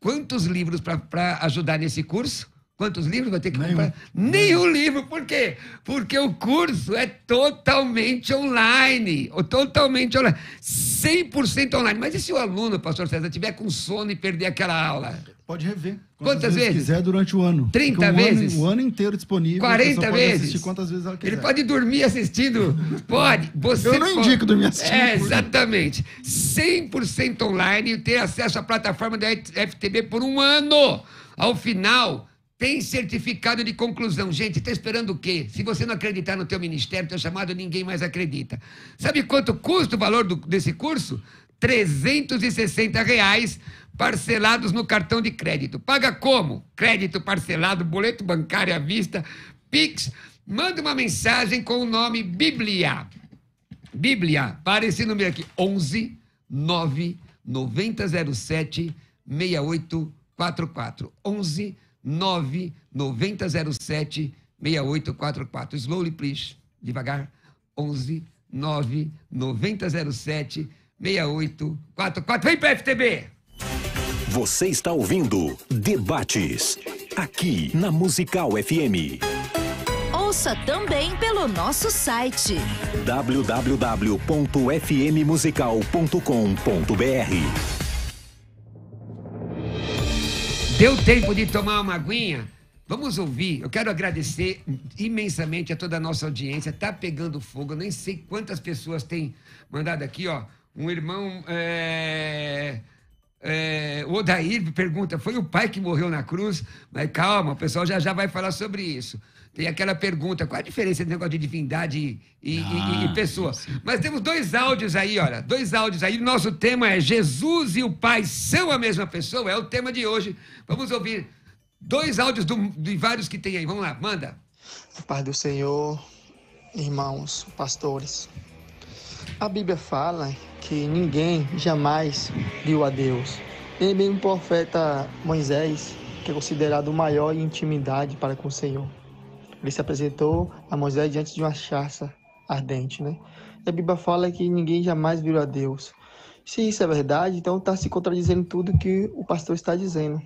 quantos livros para ajudar nesse curso? Quantos livros vai ter que comprar? Nenhum. Nenhum livro. Por quê? Porque o curso é totalmente online. Ou totalmente online. 100% online. Mas e se o aluno, pastor César, tiver com sono e perder aquela aula? Pode rever. Quantas, quantas vezes? quiser durante o ano. 30 um vezes? Ano, o ano inteiro disponível. 40 é vezes? quantas vezes ela quiser. Ele pode dormir assistindo. Pode. Você Eu não pode... indico dormir assistindo. É, exatamente. 100% online e ter acesso à plataforma da FTB por um ano. Ao final, tem certificado de conclusão. Gente, está esperando o quê? Se você não acreditar no teu ministério, teu chamado, ninguém mais acredita. Sabe quanto custa o valor do, desse curso? 360 reais parcelados no cartão de crédito. Paga como? Crédito parcelado, boleto bancário à vista, Pix. Manda uma mensagem com o nome Bíblia. Bíblia, para esse número aqui, 11 9 9007 6844. 11 9 9007 6844. Slowly, please. Devagar. 11 9 9007 6844. Vem para FTB! Você está ouvindo Debates, aqui na Musical FM. Ouça também pelo nosso site www.fmmusical.com.br. Deu tempo de tomar uma aguinha? Vamos ouvir. Eu quero agradecer imensamente a toda a nossa audiência. Tá pegando fogo. Eu nem sei quantas pessoas têm mandado aqui, ó. Um irmão. É é, o Odair pergunta: foi o pai que morreu na cruz? Mas calma, o pessoal já já vai falar sobre isso. Tem aquela pergunta: qual a diferença entre negócio de divindade e, ah, e, e ah, pessoa? Sim. Mas temos dois áudios aí, olha, dois áudios aí. Nosso tema é Jesus e o Pai são a mesma pessoa? É o tema de hoje. Vamos ouvir dois áudios do, de vários que tem aí. Vamos lá, manda. pai do Senhor, irmãos, pastores. A Bíblia fala que ninguém jamais viu a Deus. Nem mesmo o profeta Moisés, que é considerado o maior em intimidade para com o Senhor. Ele se apresentou a Moisés diante de uma chaça ardente, né? E a Bíblia fala que ninguém jamais viu a Deus. Se isso é verdade, então está se contradizendo tudo que o pastor está dizendo.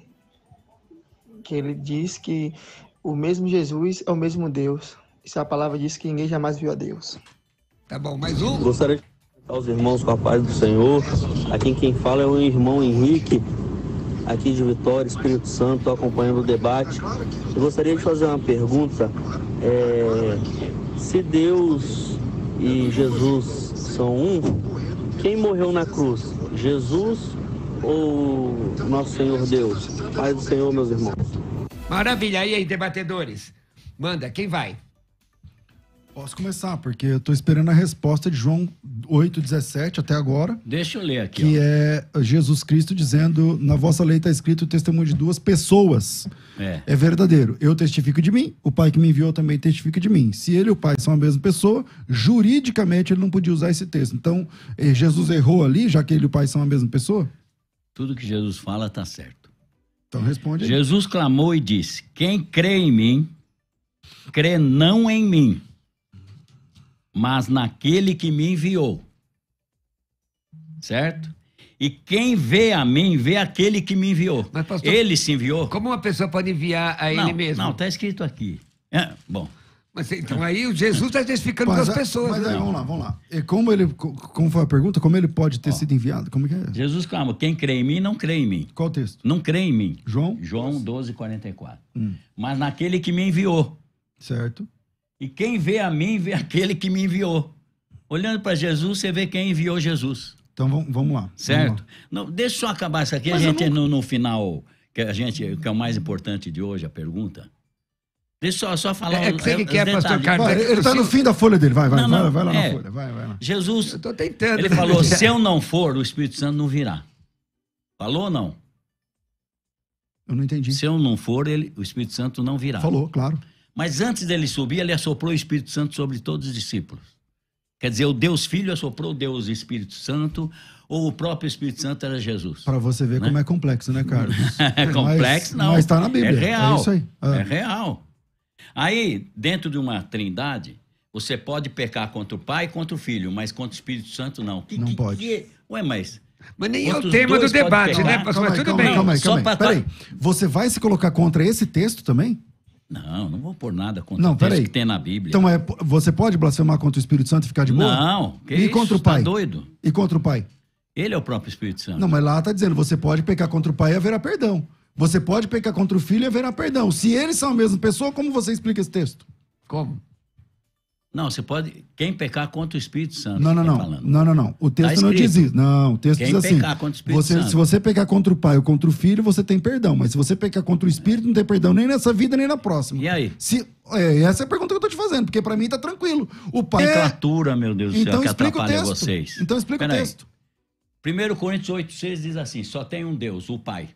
Que ele diz que o mesmo Jesus é o mesmo Deus. é a palavra diz que ninguém jamais viu a Deus. Tá bom, mais um? Gostaria de aos irmãos com a paz do Senhor. Aqui quem fala é o irmão Henrique, aqui de Vitória, Espírito Santo, acompanhando o debate. Eu gostaria de fazer uma pergunta. É, se Deus e Jesus são um, quem morreu na cruz? Jesus ou nosso Senhor Deus? Paz do Senhor, meus irmãos. Maravilha, e aí, debatedores? Manda, quem vai? Posso começar, porque eu estou esperando a resposta de João 8,17 até agora. Deixa eu ler aqui. Que ó. é Jesus Cristo dizendo: Na vossa lei está escrito o testemunho de duas pessoas. É. é verdadeiro. Eu testifico de mim, o Pai que me enviou também testifica de mim. Se ele e o Pai são a mesma pessoa, juridicamente ele não podia usar esse texto. Então, eh, Jesus errou ali, já que ele e o Pai são a mesma pessoa? Tudo que Jesus fala está certo. Então responde. Aí. Jesus clamou e disse: Quem crê em mim, crê não em mim mas naquele que me enviou. Certo? E quem vê a mim, vê aquele que me enviou. Mas, pastor, ele se enviou. Como uma pessoa pode enviar a não, ele mesmo? Não, está escrito aqui. É, bom. Mas, então aí o Jesus está justificando para as pessoas. Mas né? aí, vamos lá, vamos lá. E como, ele, como foi a pergunta? Como ele pode ter Ó, sido enviado? Como que é? Jesus clama, quem crê em mim, não crê em mim. Qual texto? Não crê em mim. João? João 12, 44. Hum. Mas naquele que me enviou. Certo. E quem vê a mim, vê aquele que me enviou. Olhando para Jesus, você vê quem enviou Jesus. Então vamos lá. Certo? Vamos lá. Não, deixa eu só acabar isso aqui, Mas a gente não... no, no final, que a gente, que é o mais importante de hoje, a pergunta. Deixa eu só falar. É, é que você é, que quer, pastor Carlos. Vai, é ele está no fim da folha dele. Vai, vai, não, não, vai, vai, lá é, na folha. Vai, vai lá. Jesus, eu tô tentando. ele falou: se eu não for, o Espírito Santo não virá. Falou ou não? Eu não entendi. Se eu não for, ele, o Espírito Santo não virá. Falou, claro. Mas antes dele subir, ele assoprou o Espírito Santo sobre todos os discípulos. Quer dizer, o Deus Filho assoprou Deus Espírito Santo, ou o próprio Espírito Santo era Jesus. Para você ver né? como é complexo, né, Carlos? é complexo, mas, não. Mas está na Bíblia. É real. É isso aí. É. é real. Aí, dentro de uma trindade, você pode pecar contra o Pai e contra o Filho, mas contra o Espírito Santo não. Que, não que, pode. Que... É? Ué, mas. Mas nem é o tema do debate, né, pastor? Mas tudo calma bem. Calma aí, calma aí. Peraí. Tá- você vai se colocar contra esse texto também? Não, não vou pôr nada contra não, o texto que tem na Bíblia. Então, é, você pode blasfemar contra o Espírito Santo e ficar de boa? Não, que E isso? contra o Pai? Tá doido? E contra o Pai? Ele é o próprio Espírito Santo. Não, mas lá está dizendo, você pode pecar contra o Pai e haverá perdão. Você pode pecar contra o Filho e haverá perdão. Se eles são a mesma pessoa, como você explica esse texto? Como? Não, você pode. Quem pecar contra o Espírito Santo. Não, não, tá não. Falando. Não, não, não. O tá texto tá não diz isso. Não, o texto quem diz assim. Pecar contra o Espírito você, Santo. Se você pecar contra o Pai ou contra o Filho, você tem perdão. Mas se você pecar contra o Espírito, não tem perdão nem nessa vida, nem na próxima. E aí? Se, é, essa é a pergunta que eu estou te fazendo, porque para mim está tranquilo. O Pai. Nomenclatura, é... meu Deus do céu, então que atrapalha vocês. Então explica Pera o texto. Aí. 1 Coríntios 6 diz assim: só tem um Deus, o Pai.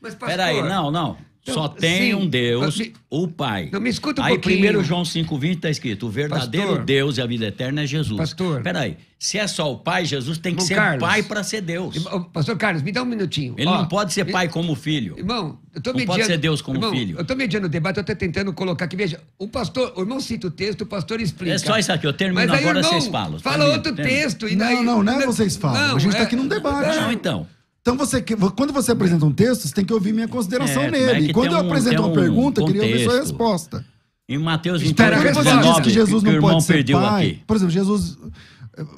Mas, pastor... Peraí, não, não. Então, só tem sim, um Deus, me, o Pai. Eu me escuta um aí, Primeiro 1 João 5,20 está escrito: o verdadeiro pastor, Deus e a vida eterna é Jesus. Pastor. Peraí, se é só o Pai, Jesus tem que ser Carlos, pai para ser Deus. Irmão, pastor Carlos, me dá um minutinho. Ele Ó, não pode ser pai como filho. Irmão, eu tô mediando, não pode ser Deus como irmão, filho. Eu estou mediando o debate, eu estou tentando colocar aqui. Veja, o pastor, o irmão cita o texto, o pastor explica. É só isso aqui, eu termino mas aí, agora, irmão, vocês falam. Fala outro termino. texto. E daí, não, não, não é vocês falam. Não, a gente está é- aqui num debate. Não, então. Então, você, quando você apresenta um texto, você tem que ouvir minha consideração é, nele. É quando eu um, apresento uma um pergunta, contexto. eu queria ouvir sua resposta. Em Mateus Espera, então, então, você disse diz que Jesus que não pode ser pai. Aqui. Por exemplo, Jesus...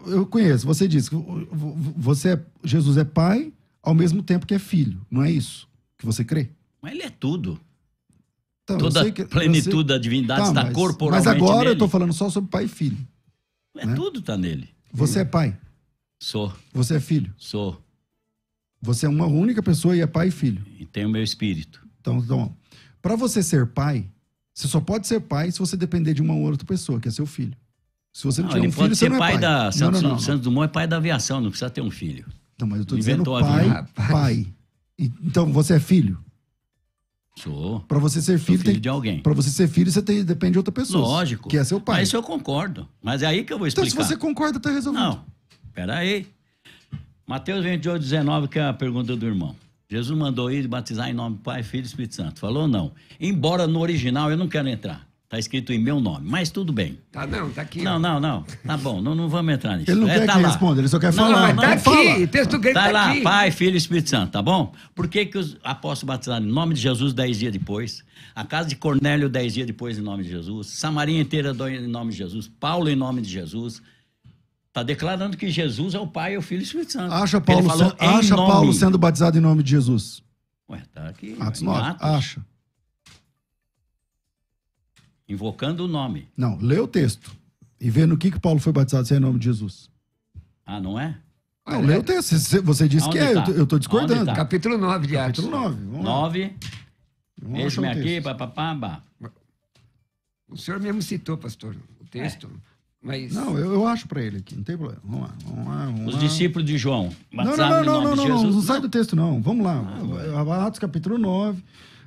Eu conheço, você diz que você é, Jesus é pai ao mesmo tempo que é filho. Não é isso que você crê? Mas ele é tudo. Então, Toda a plenitude da divindade tá, está mas, corporalmente Mas agora nele. eu estou falando só sobre pai e filho. É né? tudo está nele. Você é pai? Sou. Você é filho? Sou. Você é uma única pessoa e é pai e filho. E tem o meu espírito. Então, então para você ser pai, você só pode ser pai se você depender de uma outra pessoa, que é seu filho. Se você não, não tiver um filho, você não é pai. Da, não, Santos, não, não, Santos Dumont é pai da aviação, não precisa ter um filho. Não, mas eu tô Inventou dizendo pai, pai. Então, você é filho? Sou. Para você ser filho, filho tem, de alguém. Para você ser filho, você tem, depende de outra pessoa. Lógico. Que é seu pai. Mas isso eu concordo. Mas é aí que eu vou explicar. Então, se você concorda, tá resolvido. Não. Pera aí. Mateus 28, 19, que é a pergunta do irmão. Jesus mandou ir batizar em nome do Pai, Filho e Espírito Santo. Falou não. Embora no original eu não quero entrar. Está escrito em meu nome, mas tudo bem. Tá não, tá aqui. Não, não, não. Tá bom, não, não vamos entrar nisso. Ele não é, quer tá que responda, ele só quer não, falar. Não, não, tá não, aqui, fala. texto grego tá, tá lá, aqui. Pai, Filho e Espírito Santo, tá bom? Por que, que os apóstolos batizaram em nome de Jesus dez dias depois? A casa de Cornélio dez dias depois em nome de Jesus? Samaria inteira em nome de Jesus? Paulo em nome de Jesus? Está declarando que Jesus é o Pai, é o Filho e o Espírito Santo. Acha Paulo, falou, se... acha nome... Paulo sendo batizado em nome de Jesus? Ué, tá aqui. Atos 9. Atos. Acha. Invocando o nome. Não, lê o texto e vê no que, que Paulo foi batizado sem é nome de Jesus. Ah, não é? Não, ah, lê o texto. Você disse Aonde que é, tá? eu estou discordando. Tá? Capítulo 9 de Atos. Capítulo 9. Vamos 9. Deixa-me aqui, papapá. O senhor mesmo citou, pastor, o texto. É. Mas... Não, eu, eu acho para ele aqui, não tem problema. Vamos lá. Vamos lá, vamos Os discípulos de João. Não, não, não, não, não, não, não, não, sai do texto, não. Vamos lá. Ah, é, Atos capítulo 9,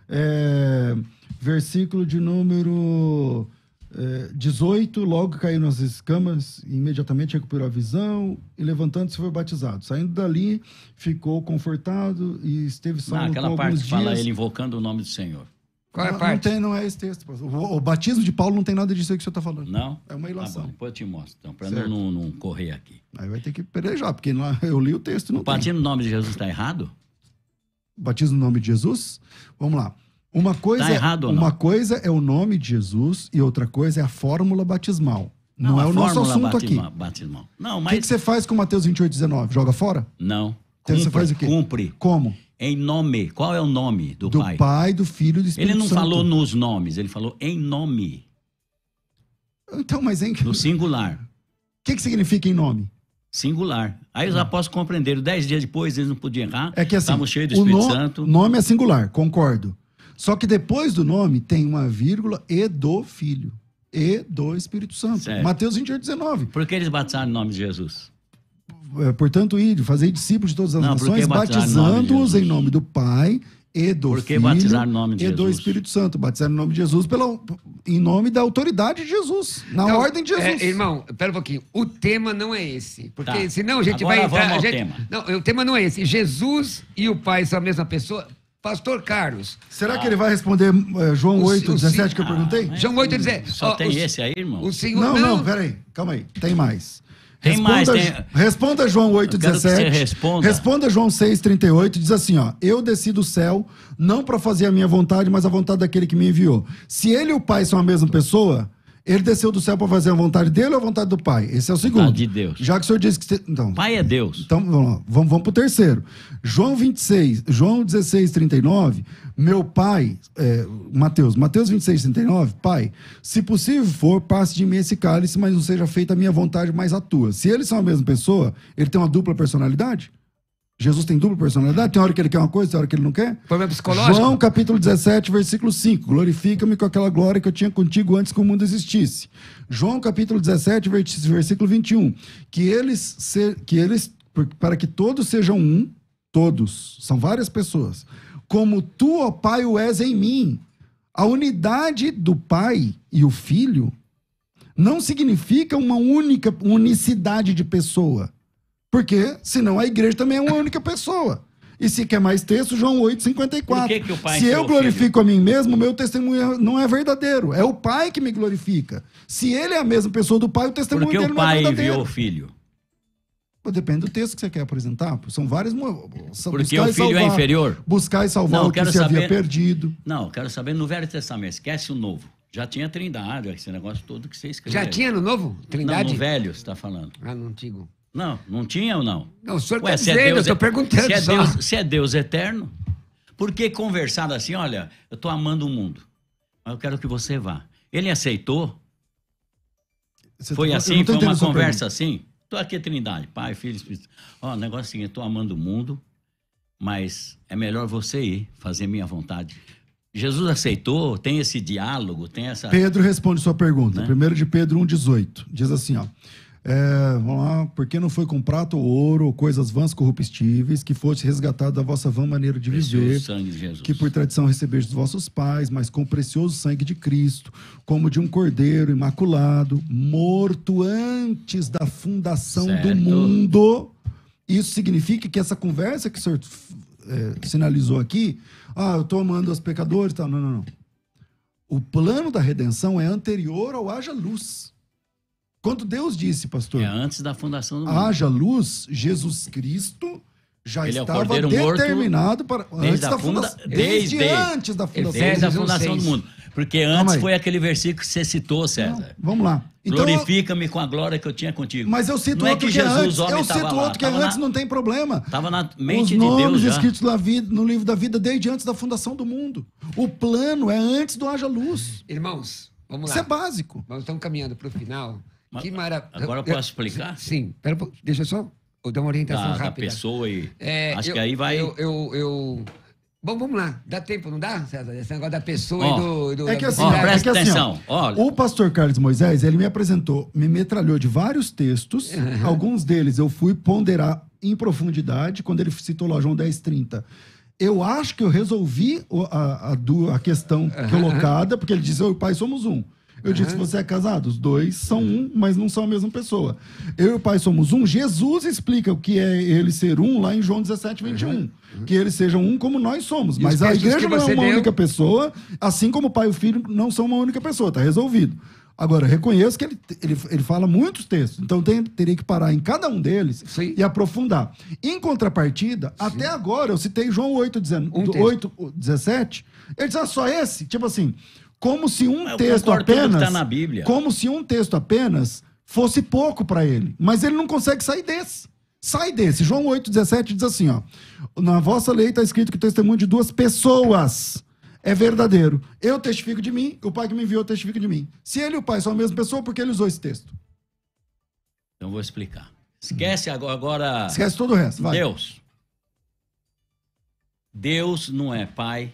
é, versículo de número é, 18. Logo caiu nas escamas, imediatamente recuperou a visão e levantando-se foi batizado. Saindo dali, ficou confortado e esteve salvo ah, aquela parte que dias. fala ele invocando o nome do Senhor. Qual é a não, parte? Não, tem, não é esse texto. O, o, batismo de Paulo não tem nada disso aí que o senhor está falando. Não? É uma tá ilação. Ah, bom, depois eu te mostro, então, para não, não, correr aqui. Aí vai ter que perejar, porque eu li o texto. Não o tem. batismo no nome de Jesus está errado? Batismo no nome de Jesus? Vamos lá. Uma coisa, tá errado ou não? uma coisa é o nome de Jesus e outra coisa é a fórmula batismal. Não, não é o nosso assunto batismal, aqui. Batismal. Não, mas... O que, que, você faz com Mateus 28, 19? Joga fora? Não. Então cumpre, você faz o quê? Cumpre. Como? Em nome. Qual é o nome do, do Pai? Do Pai, do Filho e do Espírito Ele não Santo. falou nos nomes, ele falou em nome. Então, mas em No singular. O que, que significa em nome? Singular. Aí os tá. apóstolos compreenderam. Dez dias depois eles não podiam errar. É que assim, cheios do Espírito no, Santo. Nome é singular, concordo. Só que depois do nome tem uma vírgula e do Filho. E do Espírito Santo. Certo. Mateus 28, 19. Por que eles batizaram o nome de Jesus? É, portanto, ide, fazer discípulos de todas as Não, nações, batizando-os em nome do Pai e do porque Filho batizar nome de e Jesus? do Espírito Santo, batizar em nome de Jesus pela, em nome da autoridade de Jesus, na então, ordem de é, Jesus. É, irmão, pera um pouquinho, o tema não é esse, porque tá. senão a gente Agora vai entrar... A gente, tema. Não, o tema não é esse, Jesus e o Pai são a mesma pessoa? Pastor Carlos. Será ah. que ele vai responder eh, João 8, o, 17 que eu perguntei? Ah, João 8, 17. Só tem o, esse aí, irmão? O senhor, não, não, não, peraí, calma aí, tem mais. Tem responda, mais, tem... Responda João 8,17. Responda. responda João 6,38, diz assim: ó, eu desci do céu, não para fazer a minha vontade, mas a vontade daquele que me enviou. Se ele e o Pai são a mesma pessoa, ele desceu do céu para fazer a vontade dele ou a vontade do Pai? Esse é o segundo. Vontade de Deus. Já que o senhor disse que. Então, pai é Deus. Então vamos, vamos, vamos para o terceiro. João 26, João 16, 39. Meu pai, é, Mateus, Mateus 26, 39. Pai, se possível for, passe de mim esse cálice, mas não seja feita a minha vontade, mas a tua. Se eles são a mesma pessoa, ele tem uma dupla personalidade? Jesus tem dupla personalidade? Tem hora que ele quer uma coisa, tem hora que ele não quer? Problema psicológico? João capítulo 17, versículo 5. Glorifica-me com aquela glória que eu tinha contigo antes que o mundo existisse. João capítulo 17, versículo 21. Que eles, se, que eles para que todos sejam um, todos, são várias pessoas. Como tu, ó Pai, o és em mim. A unidade do Pai e o Filho não significa uma única unicidade de pessoa porque senão a igreja também é uma única pessoa. E se quer mais texto, João 8, 54. Por que que o pai se eu glorifico filho? a mim mesmo, meu testemunho não é verdadeiro. É o pai que me glorifica. Se ele é a mesma pessoa do pai, o testemunho Porque dele não é verdadeiro. o pai enviou o filho. Depende do texto que você quer apresentar. São várias. Porque o filho é salvar, é inferior. Buscar e salvar não, o que você havia perdido. Não, quero saber no Velho Testamento. Esquece o novo. Já tinha trindade, esse negócio todo que você escreveu. Já tinha no novo? Trindade? Não, no velho, você está falando. Ah, no antigo. Não, não tinha ou não? Não, o senhor está é dizendo, é Deus, eu estou perguntando se é, só. Deus, se é Deus eterno, por que conversado assim, olha, eu estou amando o mundo, mas eu quero que você vá. Ele aceitou? Você tá foi tá, assim, foi uma conversa assim? Estou aqui, Trindade, Pai, Filho, Espírito. Ó, o negócio é o seguinte, estou amando o mundo, mas é melhor você ir, fazer minha vontade. Jesus aceitou, tem esse diálogo, tem essa... Pedro responde sua pergunta, né? primeiro de Pedro 1,18, diz assim, ó... É, vamos lá. não foi com prata ou ouro ou coisas vãs corruptíveis que fosse resgatado da vossa vã maneira de viver, de que por tradição recebeste dos vossos pais, mas com o precioso sangue de Cristo, como de um cordeiro imaculado, morto antes da fundação certo. do mundo? Isso significa que essa conversa que o senhor é, sinalizou aqui, ah, eu estou amando os pecadores, tá? Não, não, não. O plano da redenção é anterior ao haja luz. Quando Deus disse, pastor. É antes da fundação do mundo. Haja luz, Jesus Cristo já Ele é estava é determinado para antes da, funda, funda desde, desde, antes da fundação, desde a fundação do mundo. Porque antes foi aquele versículo que você citou, César. Não, vamos lá. Então, Glorifica-me com a glória que eu tinha contigo. Mas eu cito não é outro é que, Jesus, é antes. eu cito outro lá, que é antes, na, não tem problema. Estava na mente Os de Deus. Os nomes escritos na vida, no livro da vida desde antes da fundação do mundo. O plano é antes do haja luz. Irmãos, vamos lá. Isso é básico. Nós estamos caminhando para o final que maravilha. Agora posso eu, explicar? Sim, pera, deixa eu só eu dar uma orientação da, rápida. Da pessoa e. É, acho eu, que aí vai. Eu, eu, Bom, vamos lá. Dá tempo, não dá, César? Esse negócio da pessoa oh. e do, do, É que assim, oh, presta é que assim, atenção. Assim, o pastor Carlos Moisés, ele me apresentou, me metralhou de vários textos. Uhum. Alguns deles eu fui ponderar em profundidade, quando ele citou lá João 1030. eu acho que eu resolvi a, a, a questão colocada, porque ele diz, eu e o pai somos um. Eu disse disse: você é casado? Os dois são um, mas não são a mesma pessoa. Eu e o Pai somos um. Jesus explica o que é ele ser um lá em João 17, 21. Que eles sejam um como nós somos. mas a igreja não é uma única pessoa, assim como o Pai e o Filho não são uma única pessoa. Está resolvido. Agora, reconheço que ele, ele, ele fala muitos textos, então tem, teria que parar em cada um deles Sim. e aprofundar. Em contrapartida, Sim. até agora eu citei João 8, 19, um 8 17. Ele diz, ah, só esse? Tipo assim, como se um eu texto tá apenas, tá como se um texto apenas fosse pouco para ele, mas ele não consegue sair desse. Sai desse. João 8:17 diz assim, ó: Na vossa lei está escrito que o testemunho de duas pessoas é verdadeiro. Eu testifico de mim, o Pai que me enviou testifica de mim. Se ele e o Pai são a mesma pessoa, por que ele usou esse texto? Então vou explicar. Esquece agora, agora... Esquece todo o resto, vai. Deus. Deus não é pai,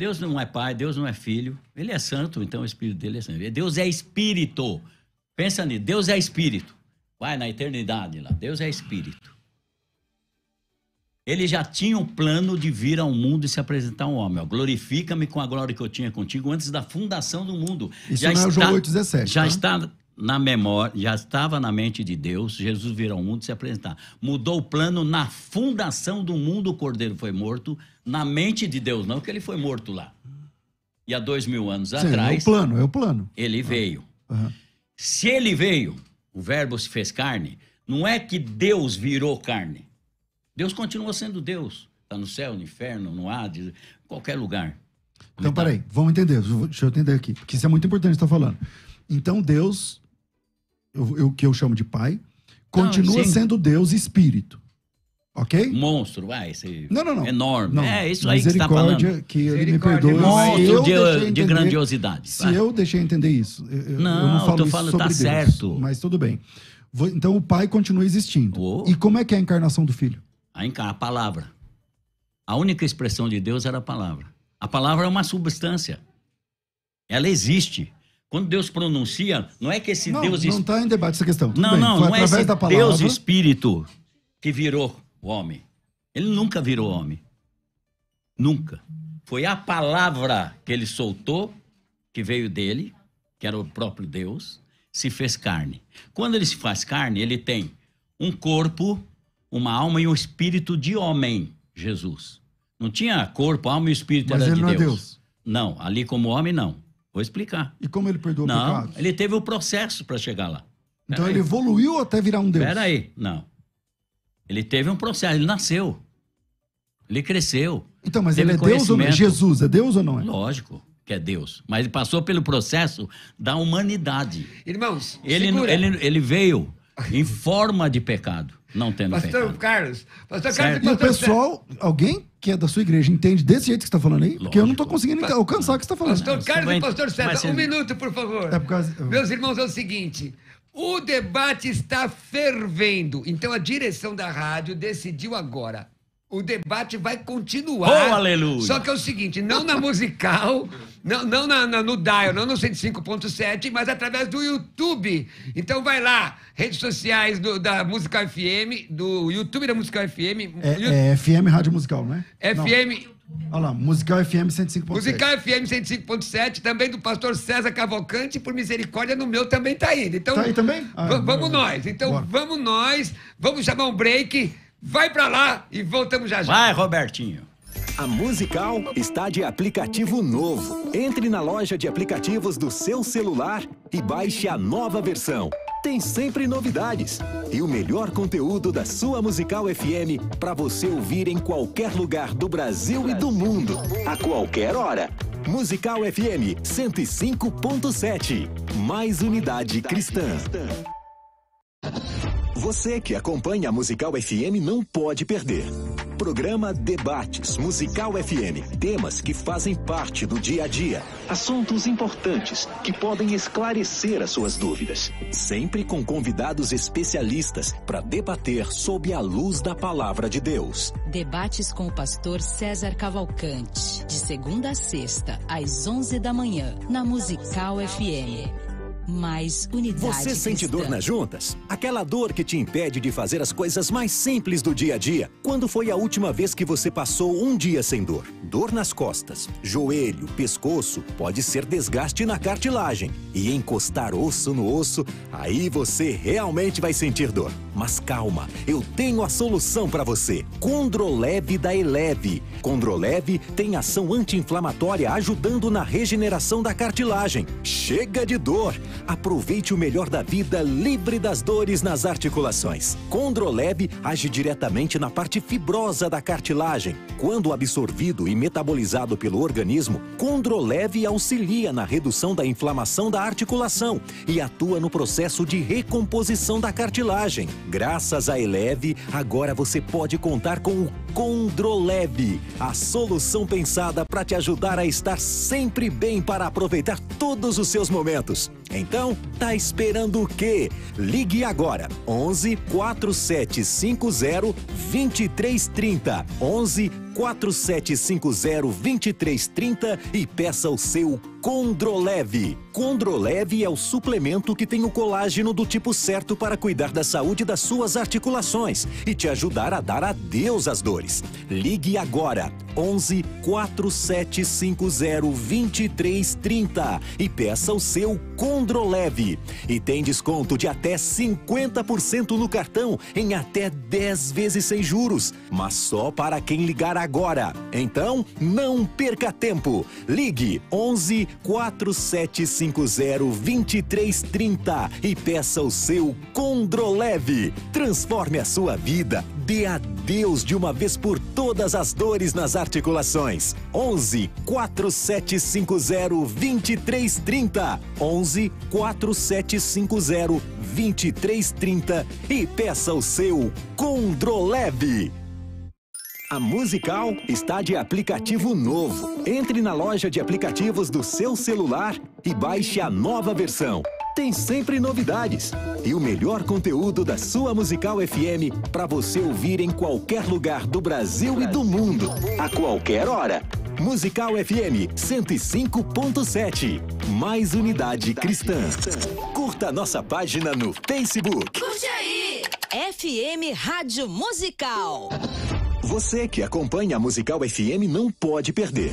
Deus não é pai, Deus não é filho. Ele é santo, então o espírito dele é santo. Deus é espírito. Pensa nisso. Deus é espírito. Vai na eternidade lá. Deus é espírito. Ele já tinha um plano de vir ao mundo e se apresentar um homem. Glorifica-me com a glória que eu tinha contigo antes da fundação do mundo. Isso já não é está, é João 8,17. Já tá? está na memória, já estava na mente de Deus, Jesus virou ao mundo se apresentar. Mudou o plano na fundação do mundo, o Cordeiro foi morto, na mente de Deus, não que ele foi morto lá. E há dois mil anos Sim, atrás. É o plano, é o plano. Ele ah, veio. Se ele veio, o Verbo se fez carne, não é que Deus virou carne. Deus continua sendo Deus. Está no céu, no inferno, no Hades, em qualquer lugar. Então, tá. peraí, vamos entender, deixa eu entender aqui, porque isso é muito importante que você está falando. Então, Deus o que eu chamo de pai, continua não, sendo Deus espírito. Ok? Monstro, vai. Esse não, não, não. Enorme. Não. É isso aí que está falando. que ele me perdoe. Monstro de, de, grandiosidade. Se vai. eu deixei entender isso. Eu, não, eu não falo, eu isso falando, tá sobre tá Deus, certo. Mas tudo bem. Então o pai continua existindo. Oh. E como é que é a encarnação do filho? A, a palavra. A única expressão de Deus era a palavra. A palavra é uma substância. Ela existe. Quando Deus pronuncia, não é que esse não, Deus. Não está em debate essa questão. Tudo não, bem. não, Foi não é esse Deus Espírito que virou o homem. Ele nunca virou homem. Nunca. Foi a palavra que ele soltou, que veio dele, que era o próprio Deus, se fez carne. Quando ele se faz carne, ele tem um corpo, uma alma e um espírito de homem, Jesus. Não tinha corpo, alma e espírito, Mas era ele de não é Deus. É Deus. Não, ali como homem, não. Vou explicar. E como ele perdoou não, o pecado? Ele teve o um processo para chegar lá. Pera então aí. ele evoluiu até virar um Deus? Pera aí, não. Ele teve um processo, ele nasceu. Ele cresceu. Então, mas ele é Deus ou não é? Jesus é Deus ou não é? Lógico que é Deus. Mas ele passou pelo processo da humanidade. Irmãos, ele, ele, ele veio em forma de pecado, não tendo pastor pecado. Carlos, pastor Carlos, pastor... E o pessoal, alguém que é da sua igreja entende desse jeito que você está falando aí? Lógico. Porque eu não estou conseguindo pastor, alcançar o que você está falando. Pastor Carlos e pastor César, você... um minuto, por favor. É por causa... Meus irmãos, é o seguinte... O debate está fervendo. Então a direção da rádio decidiu agora. O debate vai continuar. Oh, aleluia! Só que é o seguinte, não na musical, Não, não na, na, no dial, não no 105.7, mas através do YouTube. Então vai lá, redes sociais do, da musical FM, do YouTube da musical FM. É, you... é FM Rádio Musical, não é? FM... Não. Olha lá, Musical FM 105.7. Musical FM 105.7, também do pastor César Cavalcante, por misericórdia, no meu também tá indo. Então, tá aí também? Ah, vamos nós. Então, bora. vamos nós. Vamos chamar um break. Vai para lá e voltamos já já. Vai, Robertinho. A Musical está de aplicativo novo. Entre na loja de aplicativos do seu celular e baixe a nova versão. Tem sempre novidades e o melhor conteúdo da sua Musical FM para você ouvir em qualquer lugar do Brasil e do mundo, a qualquer hora. Musical FM 105.7. Mais unidade cristã. Você que acompanha a Musical FM não pode perder. Programa Debates Musical FM. Temas que fazem parte do dia a dia. Assuntos importantes que podem esclarecer as suas dúvidas. Sempre com convidados especialistas para debater sob a luz da palavra de Deus. Debates com o pastor César Cavalcante. De segunda a sexta, às 11 da manhã, na Musical FM mais unidade. Você sente dor nas juntas? Aquela dor que te impede de fazer as coisas mais simples do dia a dia. Quando foi a última vez que você passou um dia sem dor? Dor nas costas, joelho, pescoço, pode ser desgaste na cartilagem. E encostar osso no osso, aí você realmente vai sentir dor. Mas calma, eu tenho a solução para você. Condroleve da Eleve. Condroleve tem ação anti-inflamatória ajudando na regeneração da cartilagem. Chega de dor! Aproveite o melhor da vida livre das dores nas articulações. Condroleb age diretamente na parte fibrosa da cartilagem. Quando absorvido e metabolizado pelo organismo, Condroleb auxilia na redução da inflamação da articulação e atua no processo de recomposição da cartilagem. Graças a Eleve, agora você pode contar com o Condroleb, a solução pensada para te ajudar a estar sempre bem para aproveitar todos os seus momentos. Então, tá esperando o quê? Ligue agora 11 4750 2330 11 4750-2330 e peça o seu Condroleve. Condroleve é o suplemento que tem o colágeno do tipo certo para cuidar da saúde das suas articulações e te ajudar a dar adeus às dores. Ligue agora 11 4750 2330 e peça o seu Condroleve. E tem desconto de até 50% no cartão em até 10 vezes sem juros, mas só para quem ligar agora. Então, não perca tempo. Ligue 11 4750 2330 e peça o seu Condroleve. Transforme a sua vida. Dê adeus de uma vez por todas as dores nas articulações. 11 4750 2330. 11 4750 2330 e peça o seu Condroleve. A Musical está de aplicativo novo. Entre na loja de aplicativos do seu celular e baixe a nova versão. Tem sempre novidades e o melhor conteúdo da sua Musical FM para você ouvir em qualquer lugar do Brasil e do mundo, a qualquer hora. Musical FM 105.7. Mais unidade cristã. Curta nossa página no Facebook. Curte aí! FM Rádio Musical. Você que acompanha a Musical FM não pode perder.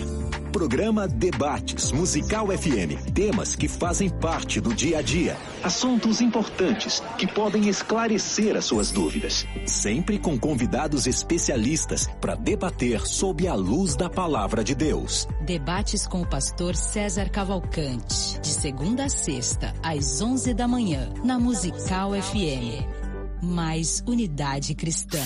Programa Debates Musical FM. Temas que fazem parte do dia a dia. Assuntos importantes que podem esclarecer as suas dúvidas. Sempre com convidados especialistas para debater sob a luz da palavra de Deus. Debates com o pastor César Cavalcante. De segunda a sexta, às 11 da manhã, na Musical FM. Mais unidade cristã.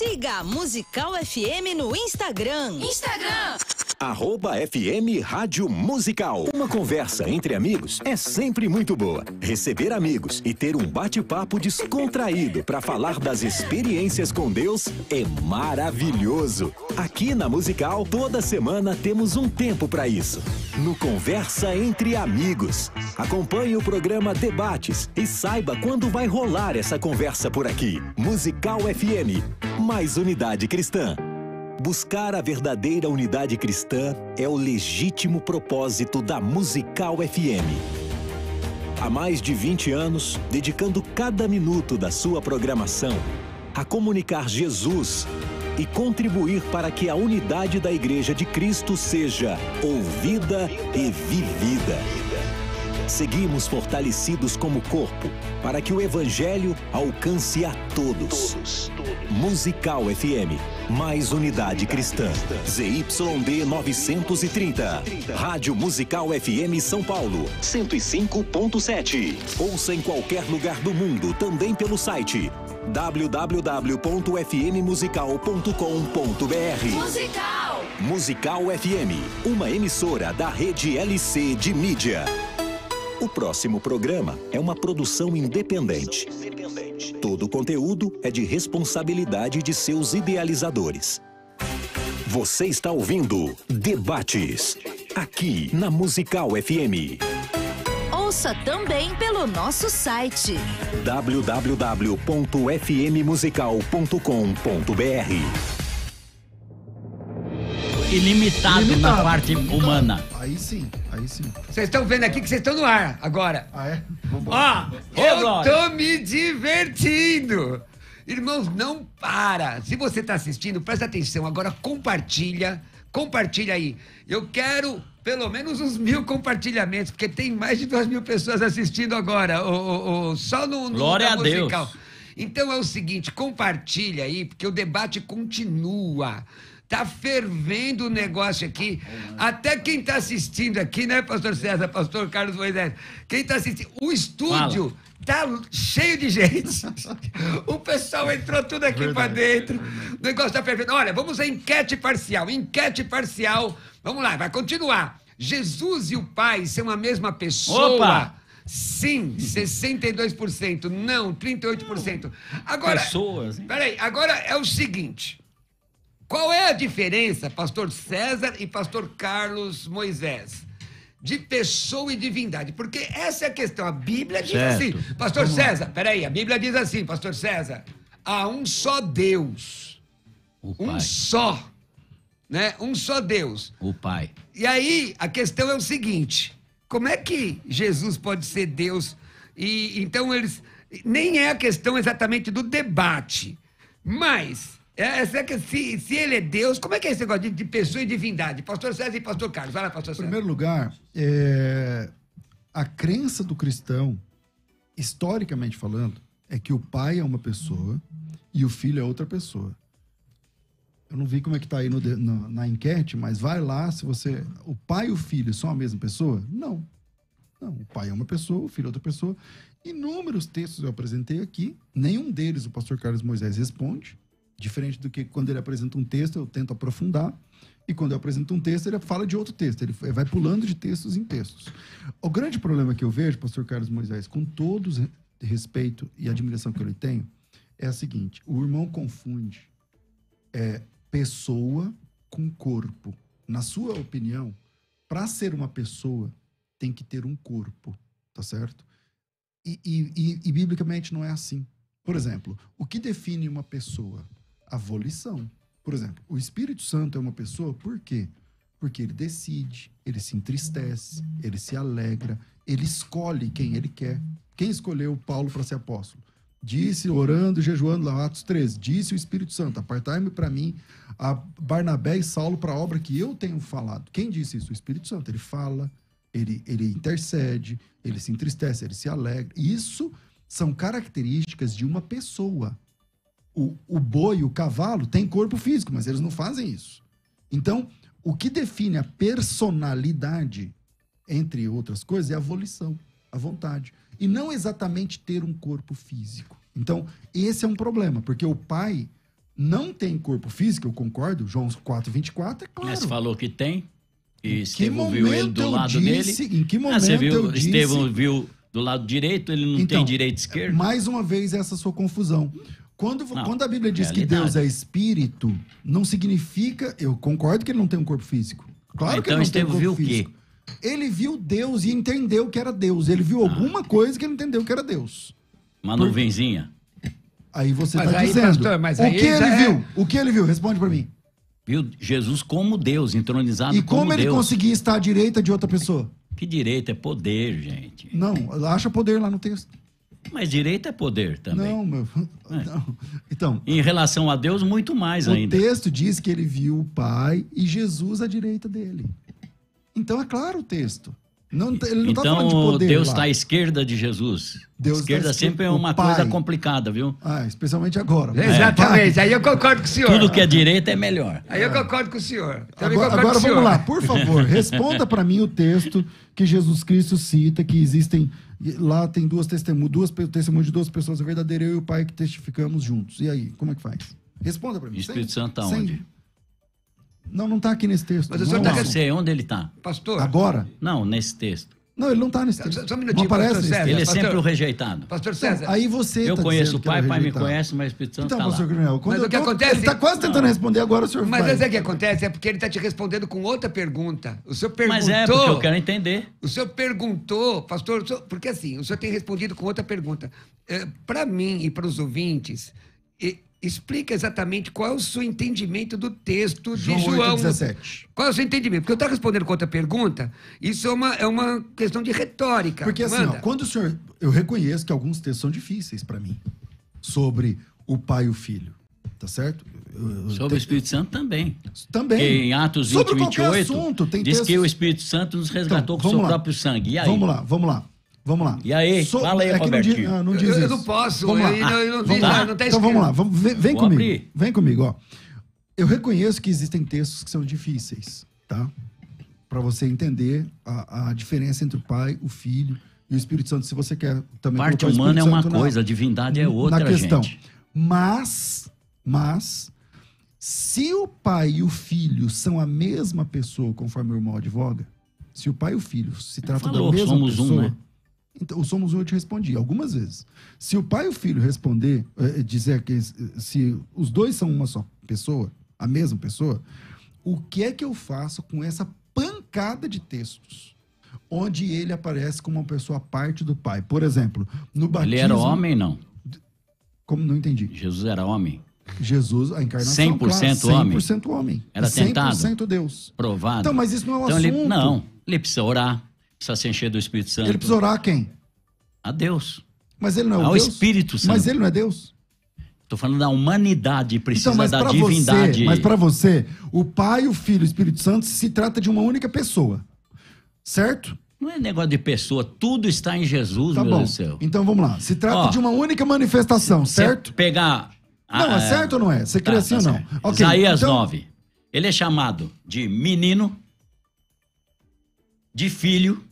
Siga a Musical FM no Instagram. Instagram arroba FM Rádio Musical. Uma conversa entre amigos é sempre muito boa. Receber amigos e ter um bate-papo descontraído para falar das experiências com Deus é maravilhoso. Aqui na Musical, toda semana temos um tempo para isso. No Conversa Entre Amigos. Acompanhe o programa Debates e saiba quando vai rolar essa conversa por aqui. Musical FM, mais unidade cristã. Buscar a verdadeira unidade cristã é o legítimo propósito da Musical FM. Há mais de 20 anos, dedicando cada minuto da sua programação a comunicar Jesus e contribuir para que a unidade da Igreja de Cristo seja ouvida e vivida seguimos fortalecidos como corpo, para que o Evangelho alcance a todos. todos, todos. Musical FM, mais unidade cristã. ZYD 930, Rádio Musical FM São Paulo, 105.7. Ouça em qualquer lugar do mundo, também pelo site www.fmmusical.com.br. Musical! Musical FM, uma emissora da rede LC de mídia. O próximo programa é uma produção independente. Todo o conteúdo é de responsabilidade de seus idealizadores. Você está ouvindo Debates, aqui na Musical FM. Ouça também pelo nosso site www.fmmusical.com.br ilimitado, ilimitado na parte humana. Aí sim. Aí sim. Vocês estão vendo aqui que vocês estão no ar agora. Ah, é? Ó, eu tô me divertindo. Irmãos, não para. Se você está assistindo, presta atenção. Agora compartilha. Compartilha aí. Eu quero pelo menos uns mil compartilhamentos, porque tem mais de duas mil pessoas assistindo agora, o, o, o só no, no Glória a musical. Deus. Então é o seguinte, compartilha aí, porque o debate continua. Tá fervendo o negócio aqui. Até quem está assistindo aqui, né, pastor César, pastor Carlos Moisés? Quem está assistindo, o estúdio Fala. tá cheio de gente. o pessoal entrou tudo aqui para dentro. O negócio tá fervendo. Olha, vamos à enquete parcial. Enquete parcial. Vamos lá, vai continuar. Jesus e o Pai são a mesma pessoa? Opa! Sim, 62%. Não, 38%. Agora, Pessoas, hein? peraí, agora é o seguinte. Qual é a diferença, pastor César e pastor Carlos Moisés? de pessoa e divindade. Porque essa é a questão. A Bíblia diz assim. certo. assim. Pastor Vamos César, lá. peraí, a Bíblia diz assim, pastor César, há um só Deus. O um pai. só. Né? Um só Deus. O Pai. E aí, a questão é o seguinte: como é que Jesus pode ser Deus? E então eles. Nem é a questão exatamente do debate, mas é, é que se, se ele é Deus, como é que é esse negócio de, de pessoa e divindade? Pastor César e pastor Carlos. Vai lá, pastor César. Em primeiro lugar, é, a crença do cristão, historicamente falando, é que o pai é uma pessoa e o filho é outra pessoa. Eu não vi como é que está aí no, na, na enquete, mas vai lá se você. O pai e o filho são a mesma pessoa? Não. Não, o pai é uma pessoa, o filho é outra pessoa. Inúmeros textos eu apresentei aqui, nenhum deles o pastor Carlos Moisés responde. Diferente do que quando ele apresenta um texto, eu tento aprofundar. E quando eu apresento um texto, ele fala de outro texto. Ele vai pulando de textos em textos. O grande problema que eu vejo, pastor Carlos Moisés, com todo respeito e admiração que eu lhe tenho, é a seguinte: o irmão confunde é, pessoa com corpo. Na sua opinião, para ser uma pessoa, tem que ter um corpo, tá certo? E, e, e, e biblicamente não é assim. Por exemplo, o que define uma pessoa? a volição. Por exemplo, o Espírito Santo é uma pessoa por quê? Porque ele decide, ele se entristece, ele se alegra, ele escolhe quem ele quer. Quem escolheu Paulo para ser apóstolo? Disse, orando, jejuando, lá, Atos 3, disse o Espírito Santo: apartai-me para mim, a Barnabé e Saulo para a obra que eu tenho falado. Quem disse isso? O Espírito Santo. Ele fala, ele, ele intercede, ele se entristece, ele se alegra. Isso são características de uma pessoa o, o boi, o cavalo, tem corpo físico, mas eles não fazem isso. Então, o que define a personalidade, entre outras coisas, é a volição, a vontade. E não exatamente ter um corpo físico. Então, esse é um problema, porque o pai não tem corpo físico, eu concordo, João 4,24, é claro. Mas falou que tem, e Estevão viu ele do lado disse, dele. Em que momento ah, você viu, eu disse... Estevão viu do lado direito, ele não então, tem direito esquerdo? Mais uma vez essa sua confusão. Quando, não, quando a Bíblia diz realidade. que Deus é espírito, não significa. Eu concordo que ele não tem um corpo físico. Claro então, que ele não tem um corpo físico. o Quê? Ele viu Deus e entendeu que era Deus. Ele viu ah. alguma coisa que ele entendeu que era Deus. Uma Por... nuvenzinha. Aí você está dizendo. Pastor, mas o que ele é... viu? O que ele viu? Responde para mim. Viu Jesus como Deus, entronizado e como, como ele Deus. conseguia estar à direita de outra pessoa? Que direita? É poder, gente. Não, acha poder lá no texto. Mas direito é poder também. Não, meu. É. Não. Então. Em relação a Deus, muito mais o ainda. O texto diz que ele viu o Pai e Jesus à direita dele. Então é claro o texto. Não, não tá então, tá poder, Deus está à esquerda de Jesus. Deus tá esquerda tá sempre é uma coisa complicada, viu? Ah, especialmente agora. É. Exatamente. Aí eu concordo com o senhor. Tudo que é direita é melhor. Aí eu concordo com o senhor. agora, vamos senhor. lá, por favor, responda para mim o texto que Jesus Cristo cita que existem lá tem duas testemunhas, duas testemunhas de duas pessoas, a verdadeira eu e o Pai que testificamos juntos. E aí, como é que faz? Responda para mim. Espírito sem, Santo aonde? Sem, não, não está aqui nesse texto. Mas o senhor não, tá sei onde ele está. Pastor. Agora? Não, nesse texto. Não, ele não está nesse texto. Só um minutinho, não aparece Ele é pastor, sempre o rejeitado. Pastor então, César. Então, aí você. Eu tá conheço o pai, o pai me conhece, mas o Espírito Santo. Então, tá pastor Grimmel, quando mas o que tô, acontece. Ele está quase tentando não. responder agora, o senhor Mas é o que acontece, é porque ele está te respondendo com outra pergunta. O senhor perguntou. Mas é, porque eu quero entender. O senhor perguntou, pastor, senhor, porque assim, o senhor tem respondido com outra pergunta. É, para mim e para os ouvintes, e, explica exatamente qual é o seu entendimento do texto de João. João 8, 17. Qual é o seu entendimento? Porque eu estou respondendo com outra pergunta, isso é uma, é uma questão de retórica. Porque assim, ó, quando o senhor. Eu reconheço que alguns textos são difíceis para mim sobre o pai e o filho. Tá certo? sobre o Espírito Santo também. Também. Porque em Atos 20, sobre 28, assunto, diz textos... que o Espírito Santo nos então, resgatou então, com o seu lá. próprio sangue. E aí? Vamos lá, vamos lá. Vamos lá. E aí, so... fala aí, é Não, ah, não diz, isso. Eu, não posso. Vamos lá. Ah, vamos lá. Tá. Não tá então vamos lá. Vamos, vem, vem comigo. Abrir. Vem comigo, ó. Eu reconheço que existem textos que são difíceis, tá? Para você entender a, a diferença entre o pai, o filho e o Espírito Santo, se você quer também. Parte humana é uma Santo coisa, na, a divindade é outra. Na questão. Gente. Mas, mas, se o pai e o filho são a mesma pessoa, conforme o irmão advoga, se o pai e o filho se tratam Falou, da mesma pessoa. Um, né? Então, o somos um eu te respondi algumas vezes. Se o pai e o filho responder, é, dizer que se os dois são uma só pessoa, a mesma pessoa, o que é que eu faço com essa pancada de textos? Onde ele aparece como uma pessoa parte do pai. Por exemplo, no batismo. Ele era homem, não? Como não entendi? Jesus era homem. Jesus, a encarnação, 100%, claro, 100 homem. homem. Era 100% tentado. 100% Deus. Provado. Então, mas isso não é um então, assunto. Ele, não, ele precisa orar precisa se encher do Espírito Santo? Ele precisa orar a quem? A Deus. Mas ele não é Ao Deus? Espírito Santo. Mas ele não é Deus? Estou falando da humanidade, então, precisa então, da divindade. Você, mas para você, o Pai, o Filho e o Espírito Santo se trata de uma única pessoa, certo? Não é negócio de pessoa, tudo está em Jesus, tá meu bom. Deus do céu. Então vamos lá, se trata Ó, de uma única manifestação, certo? Pegar... A, não, é, é certo ou não é? Você tá, crê assim tá ou não? Okay, Isaías então... 9, ele é chamado de menino, de filho